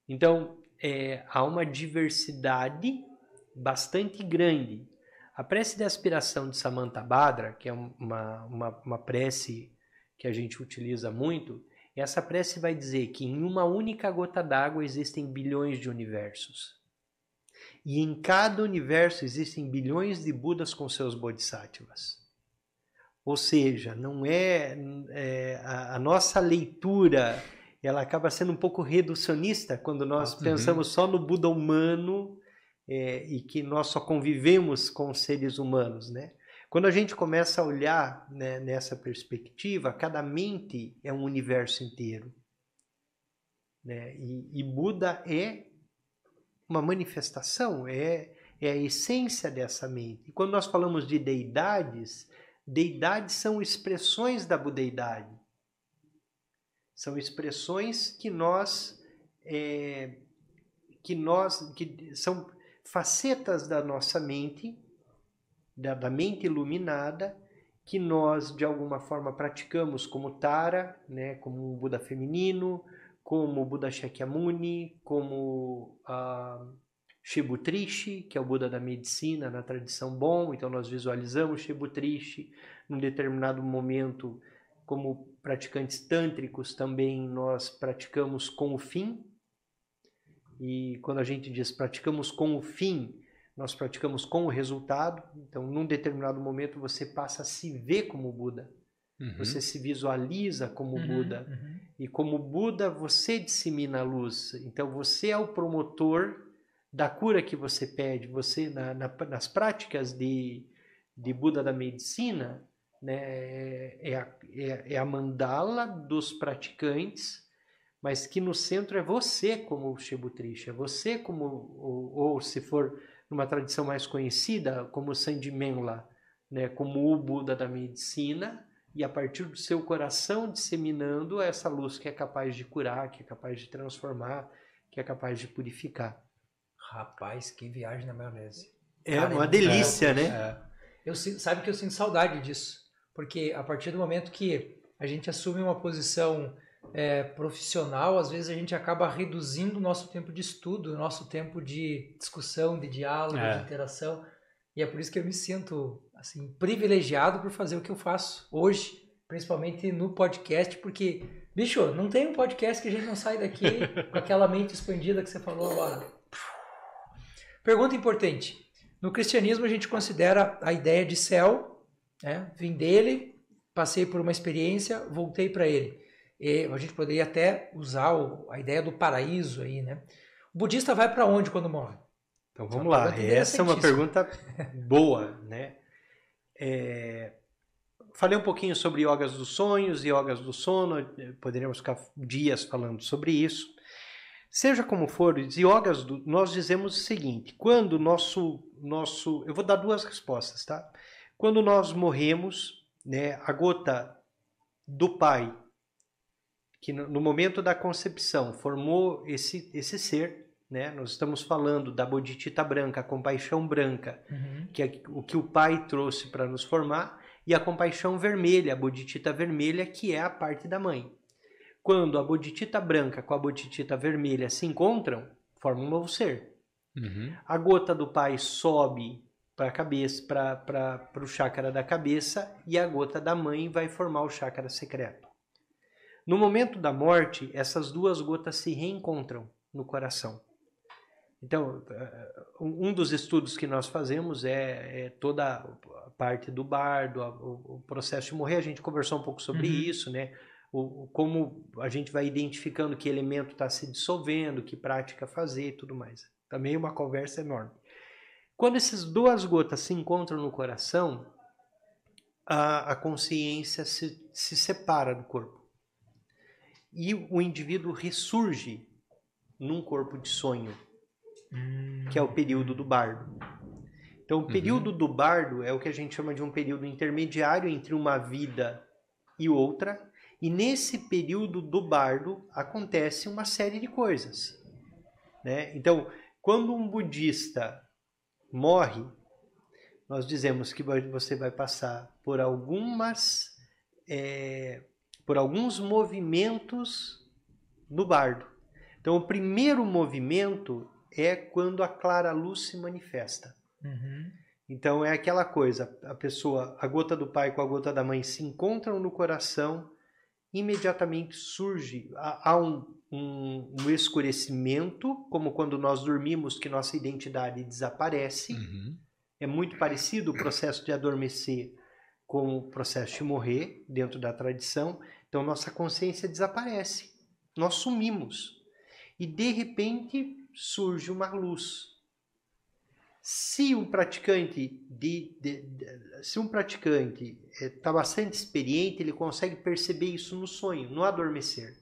Então, é, há uma diversidade bastante grande. A prece de aspiração de Samantha Badra, que é uma, uma, uma prece que a gente utiliza muito, essa prece vai dizer que em uma única gota d'água existem bilhões de universos. E em cada universo existem bilhões de Budas com seus bodhisattvas. Ou seja, não é, é a, a, nossa leitura, ela acaba sendo um pouco reducionista quando nós uhum. pensamos só no Buda humano é, e que nós só convivemos com seres humanos, né? Quando a gente começa a olhar né, nessa perspectiva, cada mente é um universo inteiro. Né? E, e, Buda é uma manifestação, é, é a essência dessa mente. E quando nós falamos de deidades, deidades são expressões da budeidade. São expressões que nós. É, que nós que são facetas da nossa mente, da, da mente iluminada, que nós de alguma forma praticamos como Tara, né, como o Buda feminino, como o Buda Shakyamuni, como ah, Shibutrishi, que é o Buda da medicina na tradição Bon, então nós visualizamos Shibutrishi num determinado momento como praticantes tântricos também nós praticamos com o fim, e quando a gente diz praticamos com o fim, nós praticamos com o resultado. Então, num determinado momento, você passa a se ver como Buda. Uhum. Você se visualiza como uhum, Buda. Uhum. E como Buda, você dissemina a luz. Então, você é o promotor da cura que você pede. Você, na, na, nas práticas de, de Buda da medicina, né, é, é a, é, é a mandala dos praticantes mas que no centro é você como é você como, ou, ou, se for numa tradição mais conhecida, como Sandimenla, né, como o Buda da medicina, e a partir do seu coração disseminando essa luz que é capaz de curar, que é capaz de transformar, que é capaz de purificar. Rapaz, que viagem na maionese. É Cara, uma é delícia, é, né? É. Eu, sabe que eu sinto saudade disso, porque a partir do momento que a gente assume uma posição é, profissional, às vezes a gente acaba reduzindo o nosso tempo de estudo, o nosso tempo de discussão, de diálogo, é. de interação. E é por isso que eu me sinto assim privilegiado por fazer o que eu faço hoje, principalmente no podcast, porque bicho, não tem um podcast que a gente não sai daqui com aquela mente expandida que você falou agora. Pergunta importante. No cristianismo a gente considera a ideia de céu, né? vim dele, passei por uma experiência, voltei para ele. E a gente poderia até usar o, a ideia do paraíso aí, né? O budista vai para onde quando morre? Então vamos lá, é essa é uma pergunta boa, né? É... Falei um pouquinho sobre yogas dos sonhos e yogas do sono, eh, poderíamos ficar dias falando sobre isso. Seja como for, yogas, do... nós dizemos o seguinte: quando nosso, nosso. Eu vou dar duas respostas, tá? Quando nós morremos, né, a gota do Pai que no momento da concepção formou esse, esse ser, né? Nós estamos falando da bodhicitta branca, a compaixão branca, uhum. que é o que o pai trouxe para nos formar, e a compaixão vermelha, a bodhicitta vermelha, que é a parte da mãe. Quando a bodhicitta branca com a bodhicitta vermelha se encontram, formam um novo ser. Uhum. A gota do pai sobe para a cabeça, para o chácara da cabeça, e a gota da mãe vai formar o chácara secreto. No momento da morte, essas duas gotas se reencontram no coração. Então, eh, um dos estudos que nós fazemos é, é toda a parte do bardo, o processo de morrer. A gente conversou um pouco sobre uhum. isso, né? O, como a gente vai identificando que elemento está se dissolvendo, que prática fazer e tudo mais. Também uma conversa enorme. Quando essas duas gotas se encontram no coração, a, a consciência se, se separa do corpo. E o indivíduo ressurge num corpo de sonho, hum. que é o período do bardo. Então, o uhum. período uhum. do bardo é o que a gente chama de um período intermediário entre uma vida e outra, e nesse período do bardo acontece uma série de coisas. Né? Então, quando um budista morre, nós dizemos que você vai passar por algumas é, por alguns movimentos no bardo. Então, o primeiro movimento é quando a clara luz se manifesta. Uhum. Então, é aquela coisa: a pessoa, a gota do pai com a gota da mãe se encontram no coração, imediatamente surge, há um, um, um escurecimento, como quando nós dormimos, que nossa identidade desaparece. Uhum. É muito parecido o processo de adormecer com o processo de morrer dentro da tradição, então nossa consciência desaparece, nós sumimos. E de repente surge uma luz. Se um praticante de, de, de se um praticante está eh, é, bastante experiente, ele consegue perceber isso no sonho, no adormecer.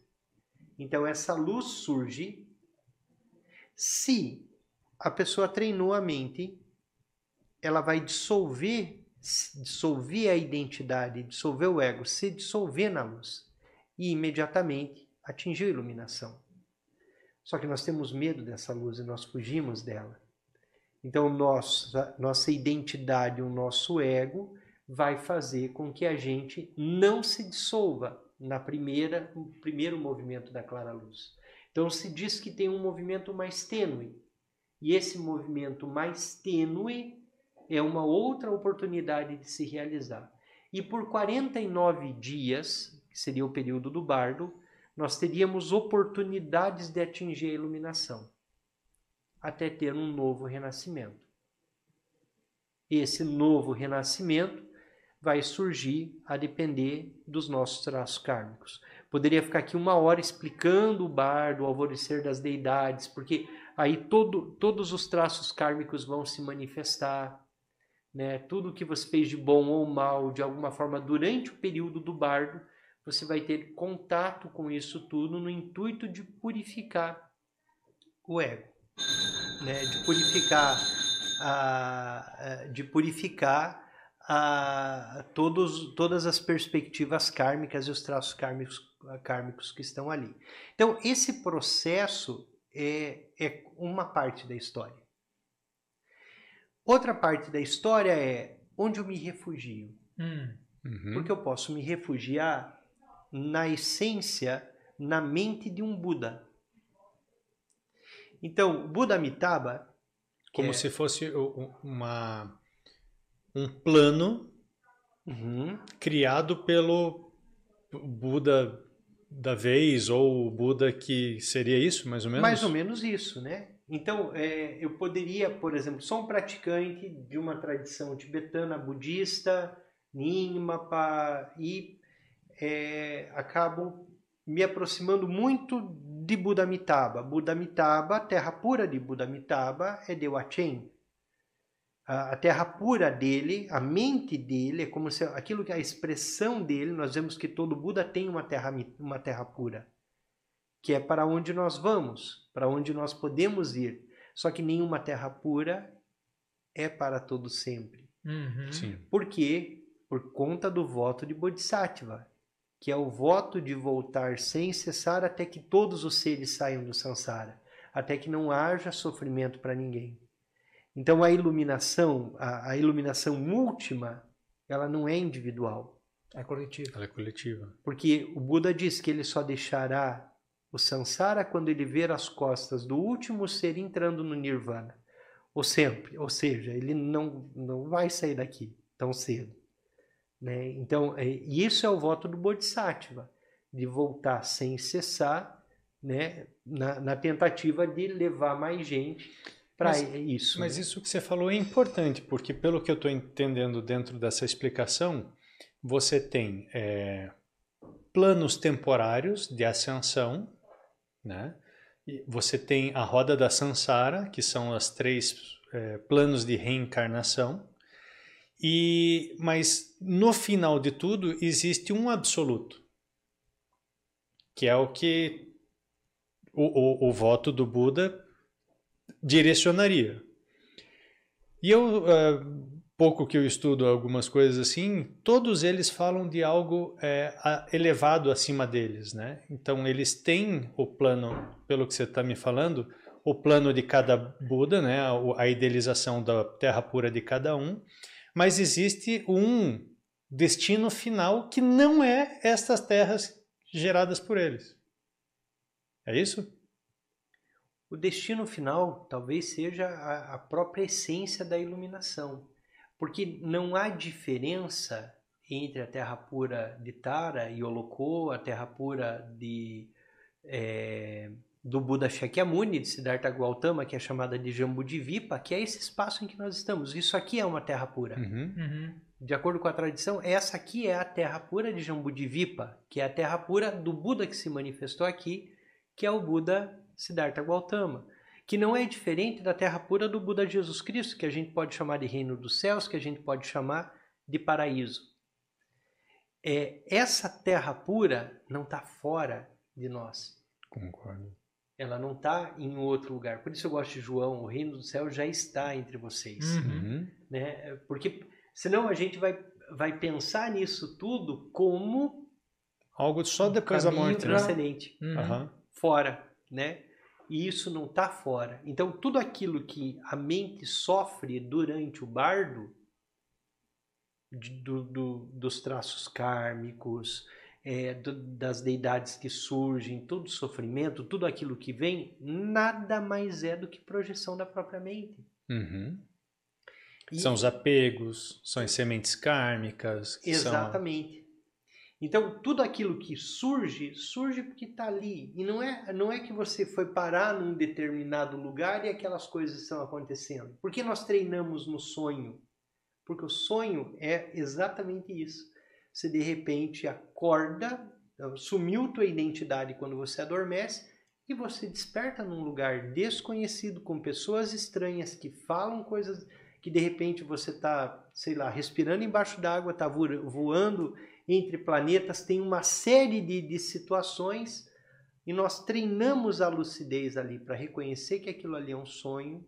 Então essa luz surge. Se a pessoa treinou a mente, ela vai dissolver dissolver a identidade, dissolver o ego, se dissolver na luz e imediatamente atingir a iluminação. Só que nós temos medo dessa luz e nós fugimos dela. Então, nossa, nossa identidade, o nosso ego, vai fazer com que a gente não se dissolva na primeira, no primeiro movimento da clara luz. Então, se diz que tem um movimento mais tênue. E esse movimento mais tênue é uma outra oportunidade de se realizar. E por 49 dias, que seria o período do bardo, nós teríamos oportunidades de atingir a iluminação, até ter um novo renascimento. Esse novo renascimento vai surgir a depender dos nossos traços kármicos. Poderia ficar aqui uma hora explicando o bardo, o alvorecer das deidades, porque aí todo, todos os traços kármicos vão se manifestar né? Tudo que você fez de bom ou mal, de alguma forma, durante o período do bardo, você vai ter contato com isso tudo no intuito de purificar o ego, né? De purificar a, de purificar a, todos, todas as perspectivas kármicas e os traços kármicos, kármicos que estão ali. Então, esse processo é, é uma parte da história. Outra parte da história é onde eu me refugio. Hum. Uhum. Porque eu posso me refugiar na essência, na mente de um Buda. Então, Buda Amitabha. Como é... se fosse uma, um plano uhum. criado pelo Buda da vez, ou o Buda que seria isso, mais ou menos? Mais ou menos isso, né? Então, é, eu poderia, por exemplo, sou um praticante de uma tradição tibetana, budista, Nyingmapa, e é, acabo me aproximando muito de Buda Mitaba. Buda Mitaba, a terra pura de Buda Mitaba é de A, a terra pura dele, a mente dele, é como se aquilo que é a expressão dele, nós vemos que todo Buda tem uma terra, uma terra pura que é para onde nós vamos, para onde nós podemos ir. Só que nenhuma terra pura é para todo sempre. Uhum. Sim. Por quê? Por conta do voto de Bodhisattva, que é o voto de voltar sem cessar até que todos os seres saiam do samsara, até que não haja sofrimento para ninguém. Então a iluminação, a, a iluminação última, ela não é individual. É coletiva. Ela é coletiva. Porque o Buda diz que ele só deixará o Sansara, quando ele ver as costas do último ser entrando no Nirvana, ou sempre, ou seja, ele não, não vai sair daqui tão cedo. Né? Então, é, isso é o voto do Bodhisattva, de voltar sem cessar, né? na, na tentativa de levar mais gente para isso. Mas né? isso que você falou é importante, porque pelo que eu estou entendendo dentro dessa explicação, você tem é, planos temporários de ascensão né? E você tem a roda da Sansara, que são as três é, planos de reencarnação. E mas no final de tudo existe um absoluto, que é o que o, o, o voto do Buda direcionaria. E eu uh, pouco que eu estudo algumas coisas assim, todos eles falam de algo é, elevado acima deles, né? Então eles têm o plano, pelo que você está me falando, o plano de cada Buda, né? A, idealização da terra pura de cada um, mas existe um destino final que não é estas terras geradas por eles. É isso? O destino final talvez seja a própria essência da iluminação porque não há diferença entre a terra pura de Tara e Olocô, a terra pura de, é, do Buda Shakyamuni, de Siddhartha Gautama, que é chamada de Jambudivipa, que é esse espaço em que nós estamos. Isso aqui é uma terra pura. Uhum, uhum. De acordo com a tradição, essa aqui é a terra pura de Jambudivipa, que é a terra pura do Buda que se manifestou aqui, que é o Buda Siddhartha Gautama que não é diferente da terra pura do Buda Jesus Cristo, que a gente pode chamar de reino dos céus, que a gente pode chamar de paraíso. É, essa terra pura não está fora de nós. Concordo. Ela não está em outro lugar. Por isso eu gosto de João, o reino do céu já está entre vocês. Uhum. Né? Porque senão a gente vai, vai pensar nisso tudo como algo só depois da morte. Né? Transcendente, né? uhum. fora, né? e isso não está fora. Então, tudo aquilo que a mente sofre durante o bardo, do, do, dos traços kármicos, é, do, das deidades que surgem, todo sofrimento, tudo aquilo que vem, nada mais é do que projeção da própria mente. Uhum. E... São os apegos, são as sementes kármicas. Exatamente. São... Então, tudo aquilo que surge, surge porque está ali. E não é, não é que você foi parar num determinado lugar e aquelas coisas estão acontecendo. Por que nós treinamos no sonho? Porque o sonho é exatamente isso. Você de repente acorda, sumiu tua identidade quando você adormece e você desperta num lugar desconhecido com pessoas estranhas que falam coisas que de repente você está, sei lá, respirando embaixo d'água, está voando entre planetas, tem uma série de, de situações e nós treinamos a lucidez ali para reconhecer que aquilo ali é um sonho,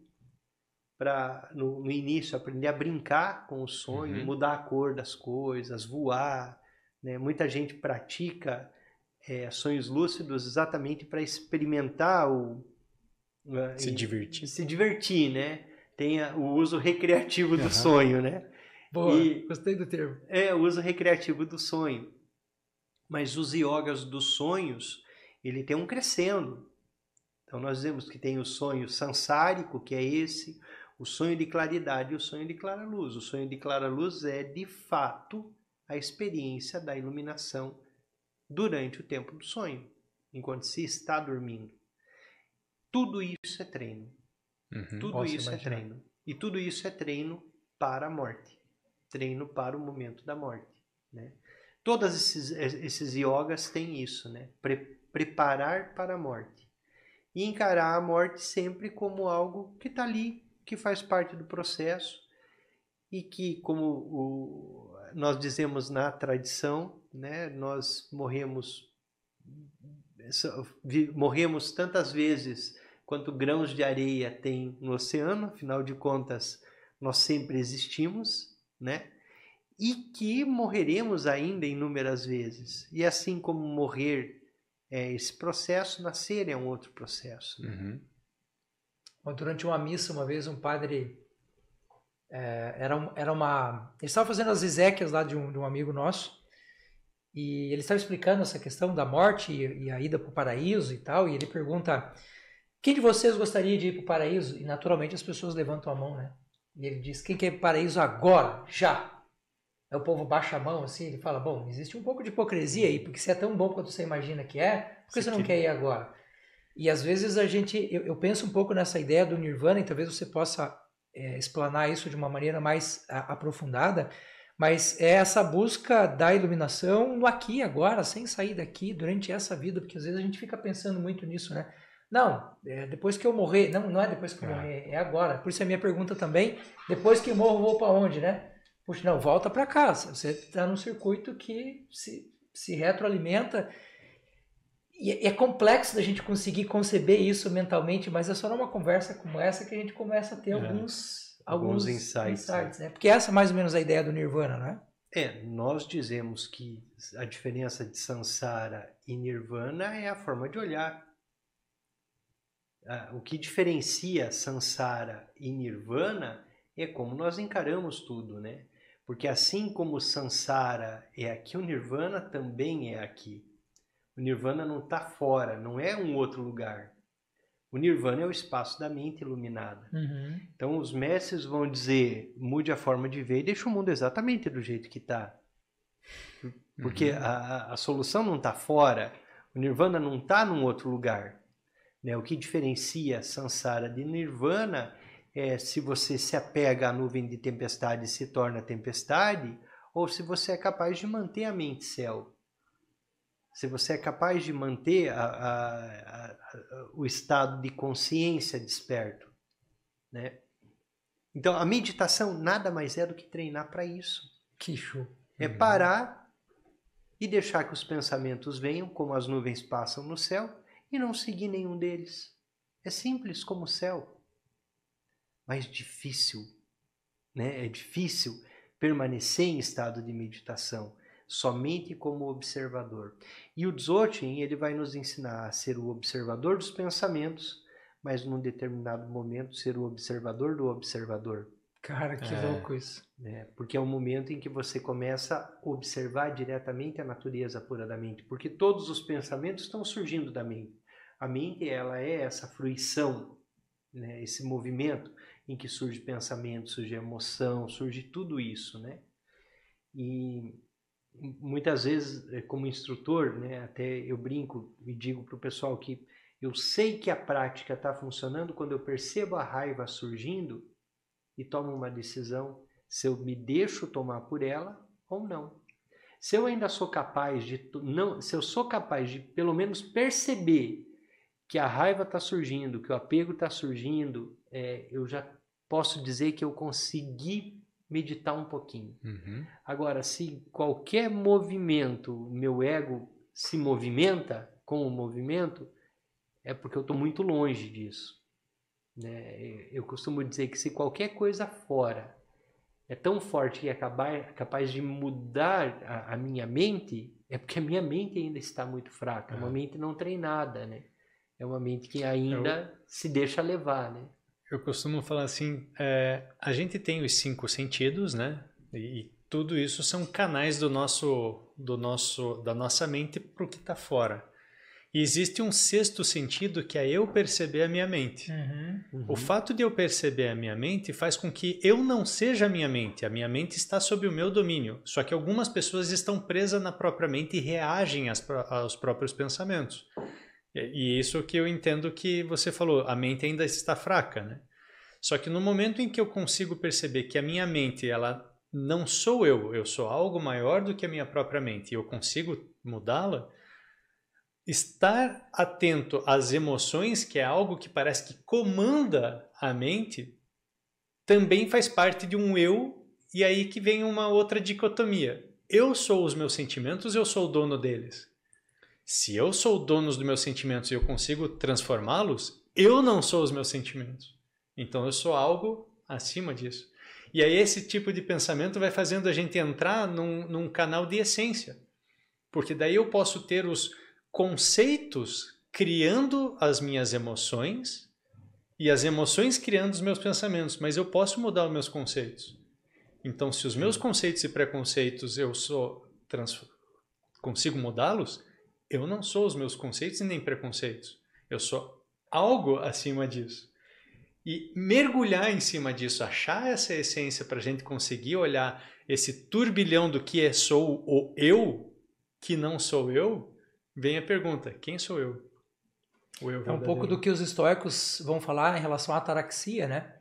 para no, no, início aprender a brincar com o sonho, uhum. mudar a cor das coisas, voar. Né? Muita gente pratica é, sonhos lúcidos exatamente para experimentar o é, se divertir, se divertir, né? Tem o uso recreativo do uhum. sonho, né? Boa, e, gostei do termo. É, o uso recreativo do sonho. Mas os yogas dos sonhos, ele tem um crescendo. Então nós vemos que tem o sonho sansárico, que é esse, o sonho de claridade e o sonho de clara luz. O sonho de clara luz é, de fato, a experiência da iluminação durante o tempo do sonho, enquanto se está dormindo. Tudo isso é treino. Uhum, tudo isso é imaginar. é treino. E tudo isso é treino para a morte treino para o momento da morte. Né? Todos esses, eh, esses yogas têm isso, né? Pre preparar para a morte. E encarar a morte sempre como algo que está ali, que faz parte do processo e que, como o, nós dizemos na tradição, né, nós morremos morremos tantas vezes quanto grãos de areia tem no oceano, afinal de contas, nós sempre existimos, né? E que morreremos ainda inúmeras vezes. E assim como morrer é esse processo, nascer é um outro processo. Né? Uhum. Bom, durante uma missa, uma vez, um padre. É, era, era uma. Ele estava fazendo as exéquias lá de um, de um amigo nosso. E ele estava explicando essa questão da morte e, e a ida para o paraíso e tal. E ele pergunta: quem de vocês gostaria de ir para o paraíso? E naturalmente as pessoas levantam a mão, né? E ele diz: quem quer paraíso agora, já? É o povo baixa a mão assim, ele fala: bom, existe um pouco de hipocrisia aí, porque se é tão bom quanto você imagina que é, por que você não quer ir agora? E às vezes a gente, eu, eu penso um pouco nessa ideia do nirvana, e talvez você possa é, explanar isso de uma maneira mais a, aprofundada, mas é essa busca da iluminação no aqui e agora, sem sair daqui durante essa vida, porque às vezes a gente fica pensando muito nisso, né? Não, é depois que eu morrer. Não, não é depois que eu é. morrer, é agora. Por isso é a minha pergunta também. Depois que morro, vou para onde, né? Puxa, não, volta para casa. Você está num circuito que se, se retroalimenta. É, e é complexo da gente conseguir conceber isso mentalmente, mas é só numa conversa como essa que a gente começa a ter é, alguns, alguns, alguns insights. Né? insights né? Porque essa é mais ou menos a ideia do Nirvana, não é? É, nós dizemos que a diferença de Sansara e Nirvana é a forma de olhar Uh, o que diferencia Sansara e Nirvana é como nós encaramos tudo, né? Porque assim como Sansara é aqui, o Nirvana também é aqui. O Nirvana não está fora, não é um outro lugar. O Nirvana é o espaço da mente iluminada. Uhum. Então os mestres vão dizer: mude a forma de ver e deixe o mundo exatamente do jeito que está. Porque uhum. a, a solução não está fora, o Nirvana não está num outro lugar. Né? O que diferencia Sansara de Nirvana é se você se apega à nuvem de tempestade e se torna tempestade, ou se você é capaz de manter a mente céu. Se você é capaz de manter a, a, a, o estado de consciência desperto. Né? Então, a meditação nada mais é do que treinar para isso. show! É uhum. parar e deixar que os pensamentos venham, como as nuvens passam no céu, e não seguir nenhum deles. É simples como o céu. Mas difícil, né? É difícil permanecer em estado de meditação somente como observador. E o Dzogchen, ele vai nos ensinar a ser o observador dos pensamentos, mas num determinado momento ser o observador do observador. Cara, que é. louco isso. É, porque é o momento em que você começa a observar diretamente a natureza pura da mente, porque todos os pensamentos estão surgindo da mente. A mente ela é essa fruição, né? esse movimento em que surge pensamento, surge emoção, surge tudo isso, né? E muitas vezes, eh, como instrutor, né, até eu brinco e digo para o pessoal que eu sei que a prática está funcionando quando eu percebo a raiva surgindo e tomo uma decisão se eu me deixo tomar por ela ou não. Se eu ainda sou capaz de não, se eu sou capaz de pelo menos perceber que a raiva está surgindo, que o apego está surgindo, é, eu já posso dizer que eu consegui meditar um pouquinho. Uhum. Agora, se qualquer movimento, meu ego se movimenta com o movimento, é porque eu estou muito longe disso. Né? Eu costumo dizer que se qualquer coisa fora é tão forte e acabar, é capaz de mudar a, a minha mente, é porque a minha mente ainda está muito fraca, uhum. minha mente não treinada, né? é um ambiente que ainda eu, se deixa levar, né? Eu costumo falar assim, é, a gente tem os cinco sentidos, né? E, e, tudo isso são canais do nosso, do nosso, da nossa mente para o que está fora. E existe um sexto sentido que é eu perceber a minha mente. Uhum, uhum. O fato de eu perceber a minha mente faz com que eu não seja a minha mente. A minha mente está sob o meu domínio. Só que algumas pessoas estão presas na própria mente e reagem às, aos próprios pensamentos. É, e isso que eu entendo que você falou, a mente ainda está fraca, né? Só que no momento em que eu consigo perceber que a minha mente, ela não sou eu, eu sou algo maior do que a minha própria mente e eu consigo mudá-la, estar atento às emoções, que é algo que parece que comanda a mente, também faz parte de um eu, e aí que vem uma outra dicotomia. Eu sou os meus sentimentos, eu sou o dono deles. Se eu sou dono dos meus sentimentos e eu consigo transformá-los, eu não sou os meus sentimentos. Então eu sou algo acima disso. E aí esse tipo de pensamento vai fazendo a gente entrar num, num canal de essência. Porque daí eu posso ter os conceitos criando as minhas emoções e as emoções criando os meus pensamentos, mas eu posso mudar os meus conceitos. Então, se os meus conceitos e preconceitos eu sou consigo mudá-los, eu não sou os meus conceitos e nem preconceitos. Eu sou algo acima disso. E mergulhar em cima disso, achar essa essência para a gente conseguir olhar esse turbilhão do que é sou o eu, que não sou eu, vem a pergunta: quem sou eu? eu é um pouco do que os estoicos vão falar em relação à ataraxia, né?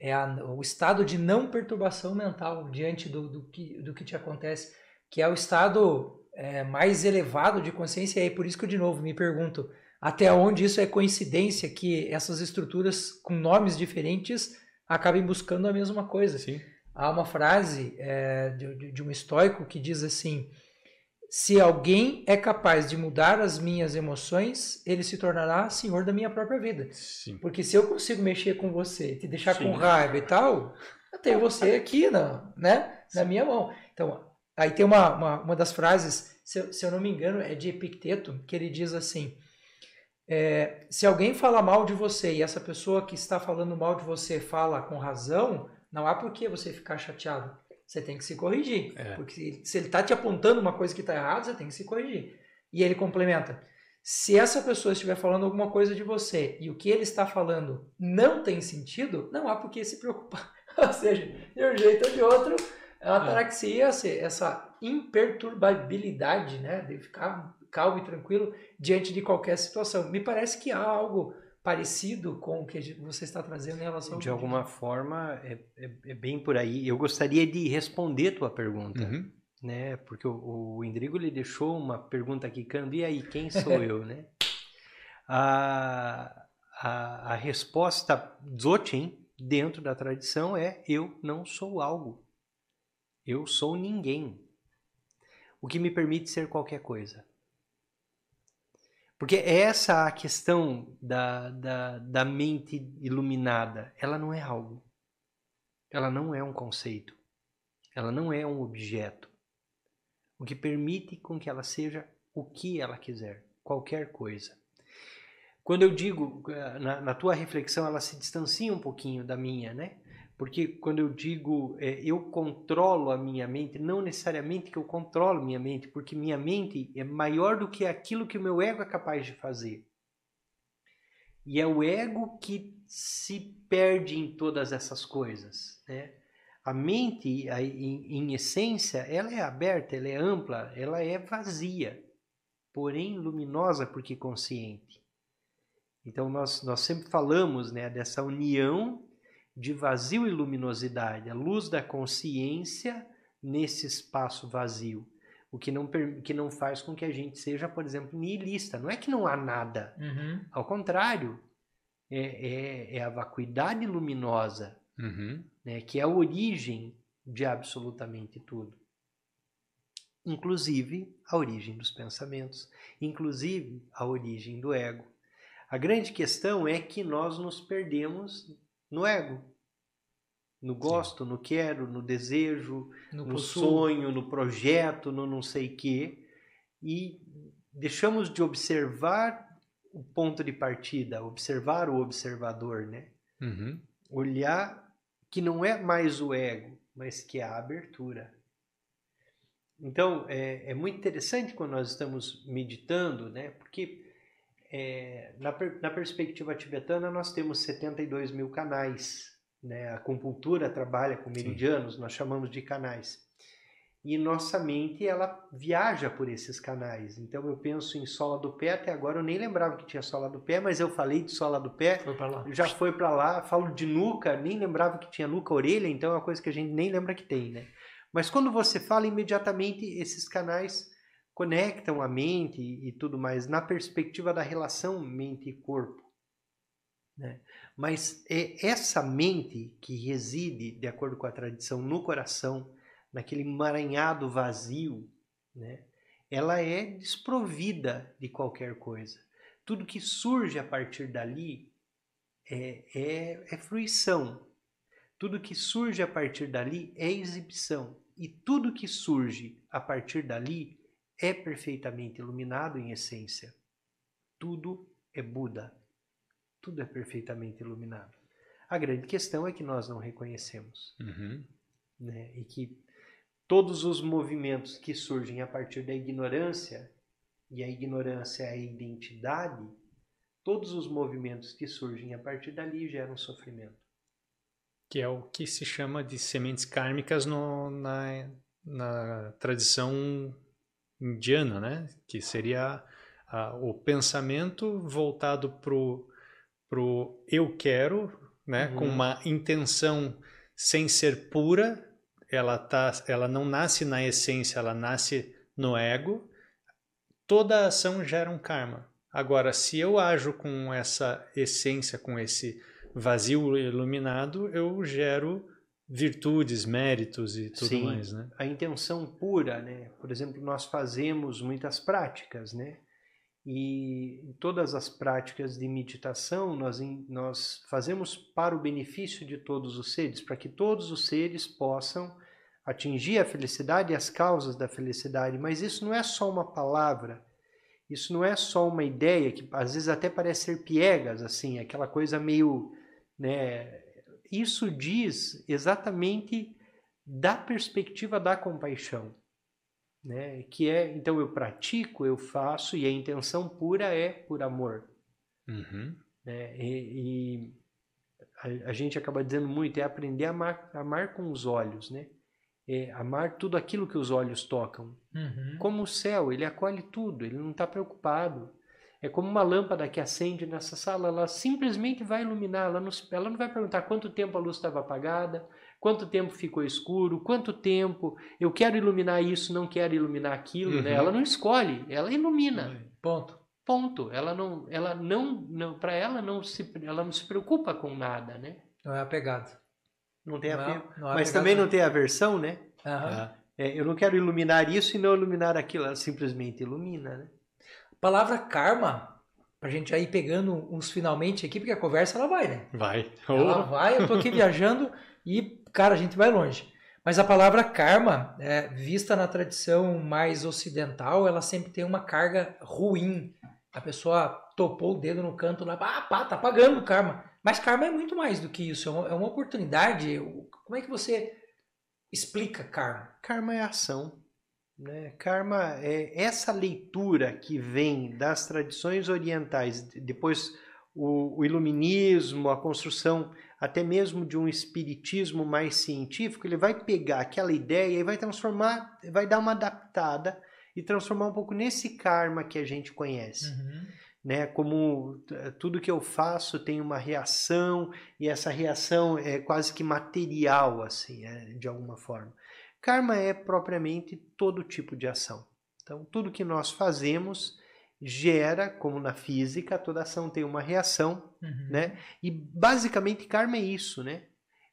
É a, o estado de não perturbação mental diante do, do, que, do que te acontece, que é o estado é, mais elevado de consciência, e aí por isso que eu de novo me pergunto até onde isso é coincidência que essas estruturas com nomes diferentes acabem buscando a mesma coisa. Sim. Há uma frase é, de, de um estoico que diz assim: se alguém é capaz de mudar as minhas emoções, ele se tornará senhor da minha própria vida. Sim. Porque se eu consigo mexer com você, te deixar Sim. com raiva e tal, eu tenho você aqui na, né, na minha mão. Então, Aí tem uma, uma, uma das frases, se, se, eu não me engano, é de Epicteto, que ele diz assim: é, se alguém fala mal de você e essa pessoa que está falando mal de você fala com razão, não há por que você ficar chateado. Você tem que se corrigir. É. Porque se ele está te apontando uma coisa que está errada, você tem que se corrigir. E ele complementa: se essa pessoa estiver falando alguma coisa de você e o que ele está falando não tem sentido, não há por que se preocupar. Ou seja, de um jeito ou de outro, a ataraxia é essa imperturbabilidade, né? De ficar calmo e tranquilo diante de qualquer situação. Me parece que há algo parecido com o que você está trazendo em relação ao De alguma forma, é, é, é bem por aí. Eu gostaria de responder tua pergunta. Uhum. Né? Porque o, o Indrigo lhe deixou uma pergunta aqui, e aí, quem sou eu? Né? A, a, a resposta Dzogchen, dentro da tradição, é eu não sou algo. Eu sou ninguém, o que me permite ser qualquer coisa. Porque é essa a questão da, da, da mente iluminada. Ela não é algo. Ela não é um conceito. Ela não é um objeto. O que permite com que ela seja o que ela quiser, qualquer coisa. Quando eu digo, eh, na, na tua reflexão, ela se distancia um pouquinho da minha, né? Porque quando eu digo é, eu controlo a minha mente, não necessariamente que eu controlo minha mente, porque minha mente é maior do que aquilo que o meu ego é capaz de fazer. E é o ego que se perde em todas essas coisas, né? A mente, a, em, em essência, ela é aberta, ela é ampla, ela é vazia, porém luminosa porque consciente. Então nós, nós sempre falamos né, dessa união de vazio e luminosidade, a luz da consciência nesse espaço vazio. O que não, que não faz com que a gente seja, por exemplo, niilista. Não é que não há nada. Uhum. Ao contrário, é, é, é, a vacuidade luminosa, uhum. né, que é a origem de absolutamente tudo. Inclusive a origem dos pensamentos, inclusive a origem do ego. A grande questão é que nós nos perdemos no ego. No gosto, Sim. no quero, no desejo, no, no sonho, no projeto, no não sei quê. E deixamos de observar o ponto de partida, observar o observador, né? Uhum. Olhar que não é mais o ego, mas que é a abertura. Então, é, é muito interessante quando nós estamos meditando, né? Porque é, na, per, na perspectiva tibetana, nós temos 72 mil canais. Né? A acupuntura trabalha com meridianos, Sim. nós chamamos de canais. E nossa mente, ela viaja por esses canais. Então, eu penso em sola do pé, até agora eu nem lembrava que tinha sola do pé, mas eu falei de sola do pé, foi já foi para lá. Falo de nuca, nem lembrava que tinha nuca, orelha, então é uma coisa que a gente nem lembra que tem, né? Mas quando você fala, imediatamente esses canais conectam a mente e, tudo mais na perspectiva da relação mente e corpo. Né? Mas é essa mente que reside, de acordo com a tradição, no coração, naquele emaranhado vazio, né? ela é desprovida de qualquer coisa. Tudo que surge a partir dali é, é, é fruição. Tudo que surge a partir dali é exibição. E tudo que surge a partir dali é perfeitamente iluminado em essência. Tudo é Buda. Tudo é perfeitamente iluminado. A grande questão é que nós não reconhecemos. Uhum. Né? E que todos os movimentos que surgem a partir da ignorância, e a ignorância é a identidade, todos os movimentos que surgem a partir dali geram sofrimento. Que é o que se chama de sementes kármicas no, na, na tradição indiana, né? que seria o pensamento voltado para o eu quero, né? Uhum. com uma intenção sem ser pura, ela, tá, ela não nasce na essência, ela nasce no ego. Toda ação gera um karma. Agora, se eu ajo com essa essência, com esse vazio iluminado, eu gero virtudes, méritos e tudo Sim, mais, né? A intenção pura, né? Por exemplo, nós fazemos muitas práticas, né? E em todas as práticas de meditação nós nós fazemos para o benefício de todos os seres, para que todos os seres possam atingir a felicidade e as causas da felicidade, mas isso não é só uma palavra, isso não é só uma ideia que às vezes até parece ser piegas assim, aquela coisa meio, né, isso diz exatamente da perspectiva da compaixão, né? Que é, então eu pratico, eu faço e a intenção pura é por amor, uhum. né? E, e a, a, gente acaba dizendo muito é aprender a amar, amar com os olhos, né? É amar tudo aquilo que os olhos tocam. Uhum. Como o céu, ele acolhe tudo, ele não está preocupado. É como uma lâmpada que acende nessa sala, ela simplesmente vai iluminar, ela não, ela não vai perguntar quanto tempo a luz estava apagada, quanto tempo ficou escuro, quanto tempo eu quero iluminar isso, não quero iluminar aquilo, né? uhum. né? Ela não escolhe, ela ilumina. Uhum. Ponto. Ponto. Ela não, ela não, não para ela não se, ela não se preocupa com nada, né? Não é apegado. Não tem não, é apego. Não é Mas também não tem aversão, né? Uhum. É, eu não quero iluminar isso e não iluminar aquilo. Ela simplesmente ilumina, né? Palavra karma, pra gente aí pegando uns finalmente aqui, porque a conversa ela vai, né? Vai. Ela vai, eu tô aqui viajando e, cara, a gente vai longe. Mas a palavra karma, é, vista na tradição mais ocidental, ela sempre tem uma carga ruim. A pessoa topou o dedo no canto lá, ah, pá, tá pagando karma. Mas karma é muito mais do que isso, é uma, é uma oportunidade. Como é que você explica karma? Karma é ação. Né? Karma, é, essa leitura que vem das tradições orientais, depois o, o, iluminismo, a construção até mesmo de um espiritismo mais científico, ele vai pegar aquela ideia e vai transformar, vai dar uma adaptada e transformar um pouco nesse karma que a gente conhece. Uhum. Né? Como tudo que eu faço tem uma reação e essa reação é quase que material, assim, é, de alguma forma. Karma é propriamente todo tipo de ação. Então, tudo que nós fazemos gera, como na física, toda ação tem uma reação, uhum. né? E basicamente karma é isso, né?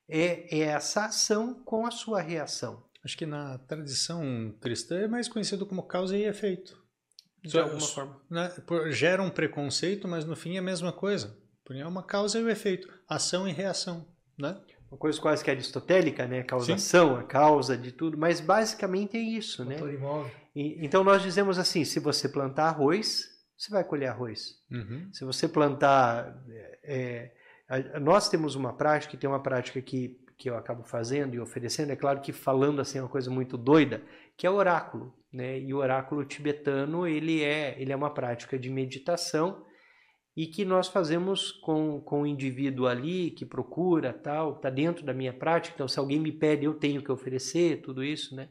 É, é essa ação com a sua reação. Acho que na tradição cristã é mais conhecido como causa e efeito. De alguma forma. Né, gera um preconceito, mas no fim é a mesma coisa. Porém, é uma causa e o um efeito, ação e reação, né? uma coisa quase que aristotélica, né? causação, Sim. a causa de tudo, mas basicamente é isso, né? Imóvel. E, então nós dizemos assim: se você plantar arroz, você vai colher arroz. Uhum. Se você plantar. É, é nós temos uma prática, tem uma prática que, que eu acabo fazendo e oferecendo, é claro que falando assim é uma coisa muito doida, que é oráculo. Né? E o oráculo tibetano ele é, ele é uma prática de meditação e que nós fazemos com, com o indivíduo ali que procura, tal, está dentro da minha prática, então se alguém me pede, eu tenho que oferecer, tudo isso, né?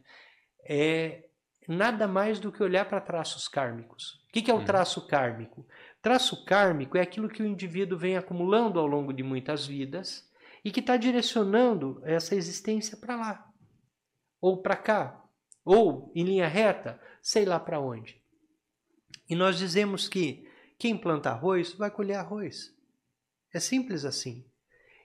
É nada mais do que olhar para traços kármicos. O que, que é o uhum. traço kármico? Traço kármico é aquilo que o indivíduo vem acumulando ao longo de muitas vidas e que está direcionando essa existência para lá, ou para cá, ou em linha reta, sei lá para onde. E nós dizemos que quem planta arroz vai colher arroz. É simples assim.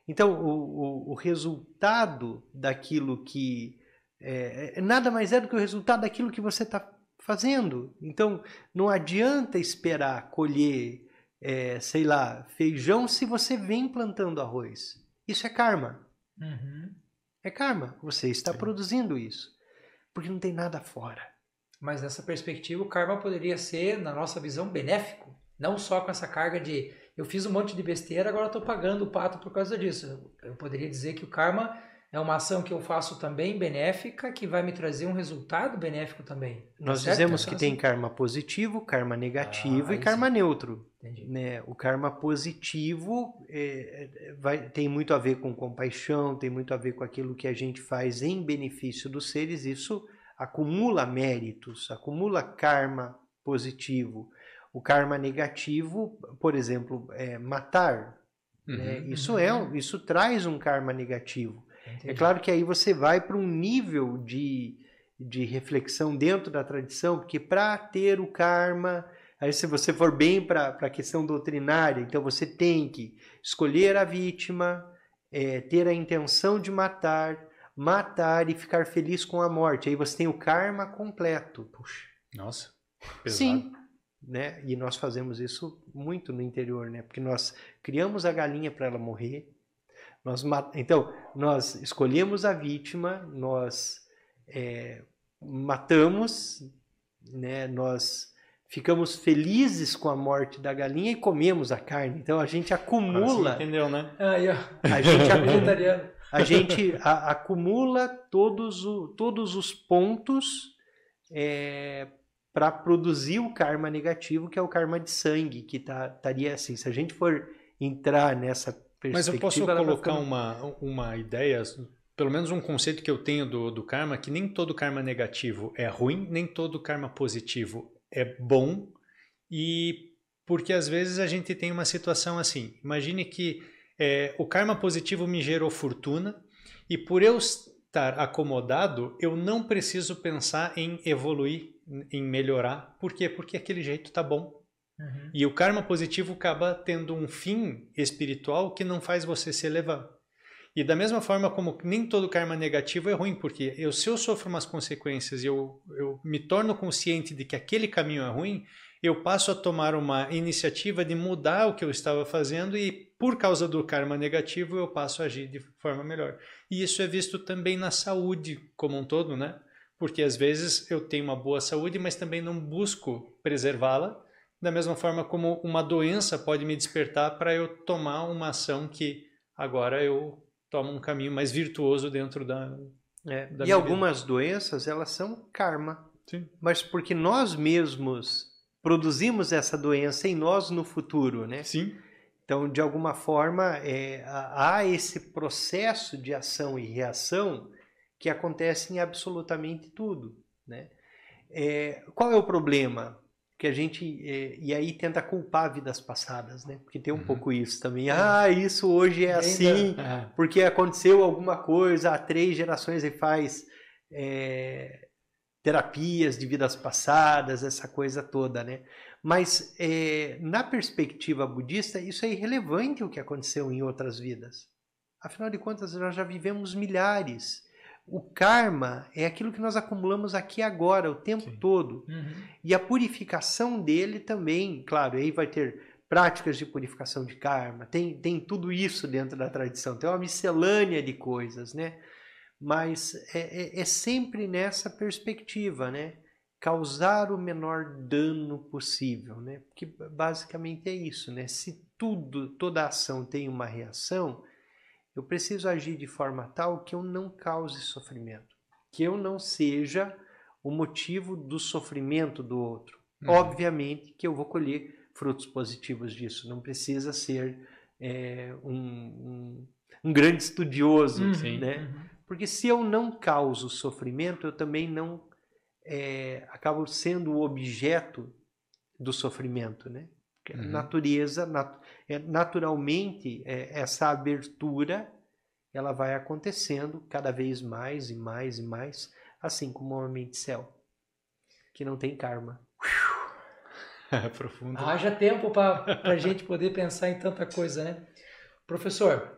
Então, o, o, o resultado daquilo que. É, é nada mais é do que o resultado daquilo que você está fazendo. Então, não adianta esperar colher, é, sei lá, feijão se você vem plantando arroz. Isso é karma. Uhum. É karma. Você está Sim. produzindo isso. Porque não tem nada fora. Mas nessa perspectiva, o karma poderia ser, na nossa visão, benéfico. Não só com essa carga de eu fiz um monte de besteira, agora estou pagando o pato por causa disso. Eu poderia dizer que o karma é uma ação que eu faço também benéfica, que vai me trazer um resultado benéfico também. Tá Nós certo? dizemos então, que tem assim karma positivo, karma ah, negativo ah, e karma neutro. Né? O karma positivo é, é, vai, tem muito a ver com compaixão, tem muito a ver com aquilo que a gente faz em benefício dos seres. Isso acumula méritos, acumula karma positivo. O karma negativo, por exemplo, é matar. Né? Uhum, né? Isso uhum. é, isso traz um karma negativo. É Entendi. É claro que aí você vai para um nível de, de reflexão dentro da tradição, porque para ter o karma, aí se você for bem para a questão doutrinária, então você tem que escolher a vítima, é, ter a intenção de matar, matar e ficar feliz com a morte. Aí você tem o karma completo. Puxa. Nossa. Pesado. Sim, né? E nós fazemos isso muito no interior, né? Porque nós criamos a galinha para ela morrer. Nós mat... Então, nós escolhemos a vítima, nós é, matamos, né? Nós ficamos felizes com a morte da galinha e comemos a carne. Então, a gente acumula... entendeu, né? Ah, A gente acumula... a gente a, acumula todos, o, todos os pontos é, para produzir o karma negativo, que é o karma de sangue, que tá, estaria assim. Se a gente for entrar nessa perspectiva... Mas eu posso colocar uma, uma ideia, pelo menos um conceito que eu tenho do, do karma, que nem todo karma negativo é ruim, nem todo karma positivo é bom, e porque às vezes a gente tem uma situação assim. Imagine que é, o karma positivo me gerou fortuna, e por eu estar acomodado, eu não preciso pensar em evoluir em melhorar. Por quê? Porque aquele jeito tá bom. Uhum. E o karma positivo acaba tendo um fim espiritual que não faz você se elevar. E da mesma forma como nem todo karma negativo é ruim, porque eu, se eu sofro umas consequências e eu, eu me torno consciente de que aquele caminho é ruim, eu passo a tomar uma iniciativa de mudar o que eu estava fazendo e, por causa do karma negativo, eu passo a agir de forma melhor. E isso é visto também na saúde como um todo, né? porque às vezes eu tenho uma boa saúde, mas também não busco preservá-la, da mesma forma como uma doença pode me despertar para eu tomar uma ação que agora eu tomo um caminho mais virtuoso dentro da, é, da e algumas vida. doenças elas são karma, Sim. mas porque nós mesmos produzimos essa doença em nós no futuro, né? Sim. Então, de alguma forma, é, há esse processo de ação e reação que acontece em absolutamente tudo. Né? É, qual é o problema? Que a gente, é, e aí tenta culpar vidas passadas, né? Porque tem um uhum. pouco isso também. É. Ah, isso hoje é assim, é. porque aconteceu alguma coisa há três gerações e faz é, terapias de vidas passadas, essa coisa toda, né? Mas na perspectiva budista, isso é irrelevante o que aconteceu em outras vidas. Afinal de contas, nós já vivemos milhares o karma é aquilo que nós acumulamos aqui agora, o tempo Sim. todo. Uhum. E a purificação dele também, claro, aí vai ter práticas de purificação de karma, tem, tem tudo isso dentro da tradição, tem uma miscelânea de coisas, né? Mas é, é, é sempre nessa perspectiva, né? Causar o menor dano possível, né? Porque basicamente é isso, né? Se tudo, toda ação tem uma reação, eu preciso agir de forma tal que eu não cause sofrimento, que eu não seja o motivo do sofrimento do outro. Uhum. Obviamente que eu vou colher frutos positivos disso. Não precisa ser é, um, um, um, grande estudioso, uhum. né? Uhum. Porque se eu não causo sofrimento, eu também não é, acabo sendo o objeto do sofrimento, né? Uhum. Natureza, nat é, naturalmente, é, essa abertura ela vai acontecendo cada vez mais e mais e mais, assim como o homem de céu, que não tem karma. É profundo. Haja tempo para a gente poder pensar em tanta coisa, né? Professor,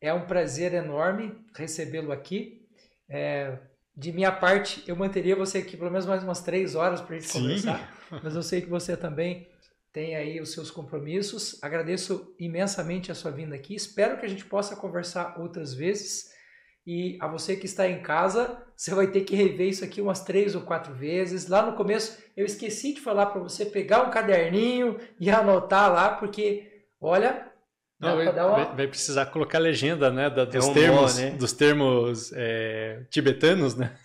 é um prazer enorme recebê-lo aqui. É, de minha parte, eu manteria você aqui pelo menos mais umas três horas para a gente Sim. conversar, mas eu sei que você também tem aí os seus compromissos. Agradeço imensamente a sua vinda aqui. Espero que a gente possa conversar outras vezes. E a você que está em casa, você vai ter que rever isso aqui umas três ou quatro vezes. Lá no começo, eu esqueci de falar para você pegar um caderninho e anotar lá, porque, olha, não, vai, uma... vai, precisar colocar a legenda, né, da, dos, é um termos, bom, né? dos termos é, tibetanos, né?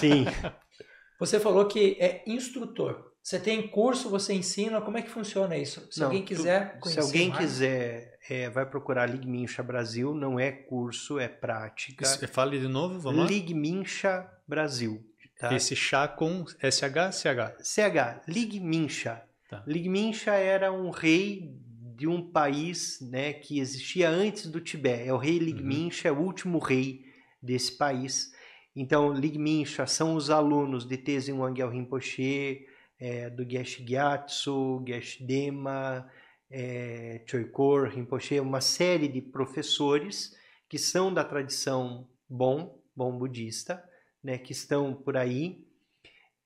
Sim. Você falou que é instrutor. Você tem curso, você ensina, como é que funciona isso? Se não, alguém quiser tu, conhecer Se alguém mais... quiser, é, vai procurar Ligmincha Brasil, não é curso, é prática. Isso, é, fale de novo, vamos lá. Ligmincha Brasil. Tá? Esse chá com SH, CH? CH, Ligmincha. Tá. Ligmincha era um rei de um país né, que existia antes do Tibete. É o rei uhum. Ligmincha, uhum. é o último rei desse país. Então, Ligmincha são os alunos de Tenzin Wangyal Rinpoche, é, do Geshe Gyatso, Geshe Dema, é, Choikor, Rinpoche, uma série de professores que são da tradição bom, bom budista, né, que estão por aí.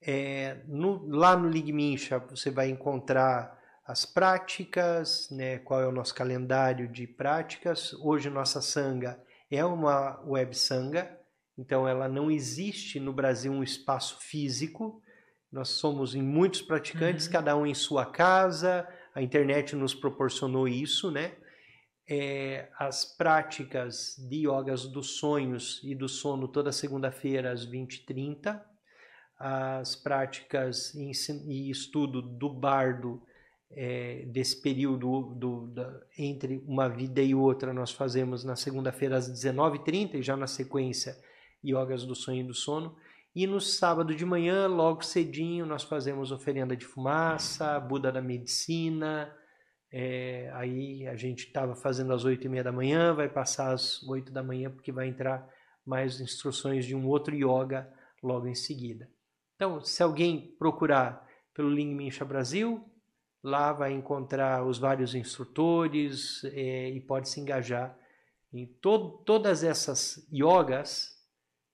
É, no, lá no Ligmincha você vai encontrar as práticas, né, qual é o nosso calendário de práticas. Hoje nossa sanga é uma web sanga, então ela não existe no Brasil um espaço físico, nós somos em muitos praticantes, uhum. cada um em sua casa. A internet nos proporcionou isso, né? É, as práticas de yogas dos sonhos e do sono toda segunda-feira às 20h30. As práticas e, e estudo do bardo é, desse período do, entre uma vida e outra, nós fazemos na segunda-feira às 19h30 e já na sequência, Yogas do Sonho e do Sono. E no sábado de manhã, logo cedinho, nós fazemos oferenda de fumaça, Buda da Medicina. É, aí a gente estava fazendo às oito e meia da manhã, vai passar às oito da manhã, porque vai entrar mais instruções de um outro yoga logo em seguida. Então, se alguém procurar pelo Ling Mincha Brasil, lá vai encontrar os vários instrutores é, e pode se engajar em to todas essas yogas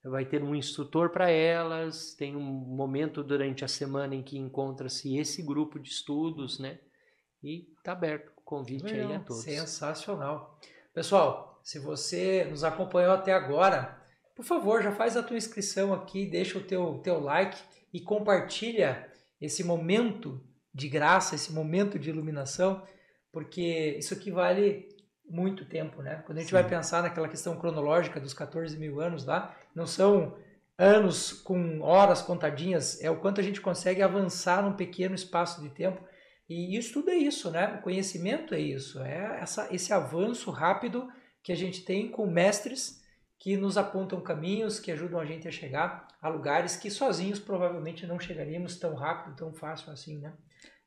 vai ter um instrutor para elas, tem um momento durante a semana em que encontra-se esse grupo de estudos, né? E tá aberto o convite Meu, aí a todos. Sensacional. Pessoal, se você nos acompanhou até agora, por favor, já faz a tua inscrição aqui, deixa o teu, teu like e compartilha esse momento de graça, esse momento de iluminação, porque isso aqui vale muito tempo, né? Quando a gente Sim. vai pensar naquela questão cronológica dos 14 mil anos lá, não são anos com horas contadinhas, é o quanto a gente consegue avançar num pequeno espaço de tempo. E isso tudo é isso, né? O conhecimento é isso, é essa, esse avanço rápido que a gente tem com mestres que nos apontam caminhos, que ajudam a gente a chegar a lugares que sozinhos provavelmente não chegaríamos tão rápido, tão fácil assim, né?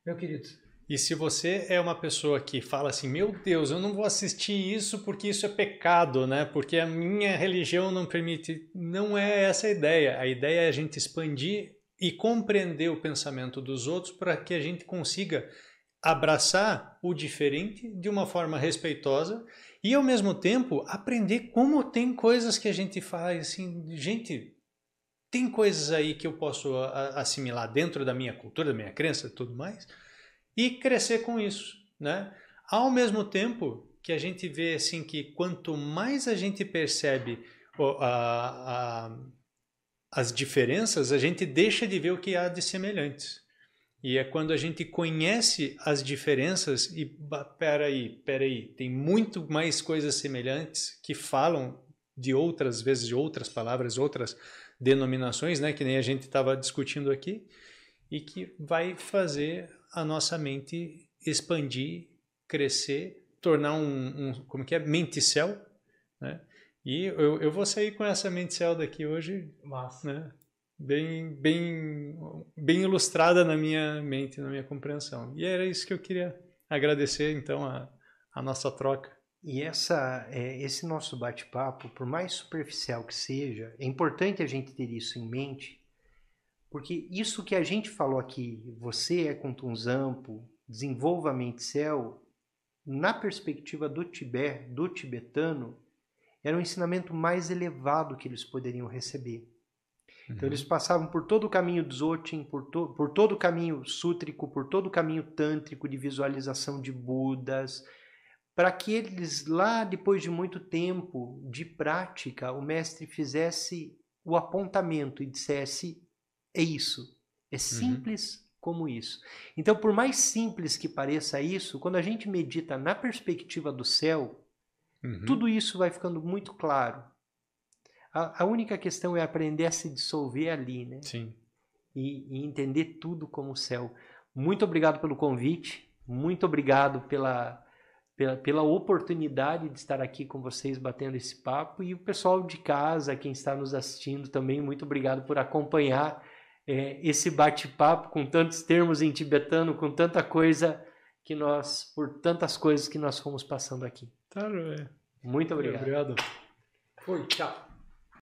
Meu querido, e se você é uma pessoa que fala assim, meu Deus, eu não vou assistir isso porque isso é pecado, né? Porque a minha religião não permite. Não é essa a ideia. A ideia é a gente expandir e compreender o pensamento dos outros para que a gente consiga abraçar o diferente de uma forma respeitosa e ao mesmo tempo aprender como tem coisas que a gente faz assim, gente, tem coisas aí que eu posso assimilar dentro da minha cultura, da minha crença e tudo mais, e crescer com isso, né? Ao mesmo tempo que a gente vê assim que quanto mais a gente percebe a, a, as diferenças, a gente deixa de ver o que há de semelhantes. E é quando a gente conhece as diferenças e peraí, peraí, tem muito mais coisas semelhantes que falam de outras vezes, de outras palavras, outras denominações, né? Que nem a gente estava discutindo aqui, e que vai fazer a nossa mente expandir, crescer, tornar um, um como que é, céu, né? E eu, eu vou sair com essa mente céu daqui hoje, Massa. né? Bem, bem, bem ilustrada na minha mente, na minha compreensão. E era isso que eu queria agradecer, então, a, a nossa troca. E essa, é, esse nosso bate-papo, por mais superficial que seja, é importante a gente ter isso em mente, porque isso que a gente falou aqui, você é contunzampo, desenvolva mente céu, na perspectiva do Tibete, do tibetano, era um ensinamento mais elevado que eles poderiam receber. Então, uhum. Então eles passavam por todo o caminho Dzogchen, por, to, por todo o caminho sútrico, por todo o caminho tântrico de visualização de Budas, para que eles lá depois de muito tempo de prática, o mestre fizesse o apontamento e dissesse é isso. É uhum. simples uhum. como isso. Então, por mais simples que pareça isso, quando a gente medita na perspectiva do céu, uhum. tudo isso vai ficando muito claro. A, a, única questão é aprender a se dissolver ali, né? Sim. E, e entender tudo como o céu. Muito obrigado pelo convite. Muito obrigado pela, pela, pela, oportunidade de estar aqui com vocês batendo esse papo e o pessoal de casa, quem está nos assistindo também, muito obrigado por acompanhar é, esse bate-papo com tantos termos em tibetano, com tanta coisa que nós, por tantas coisas que nós fomos passando aqui. Claro, é. Muito obrigado. Muito obrigado. Foi, tchau.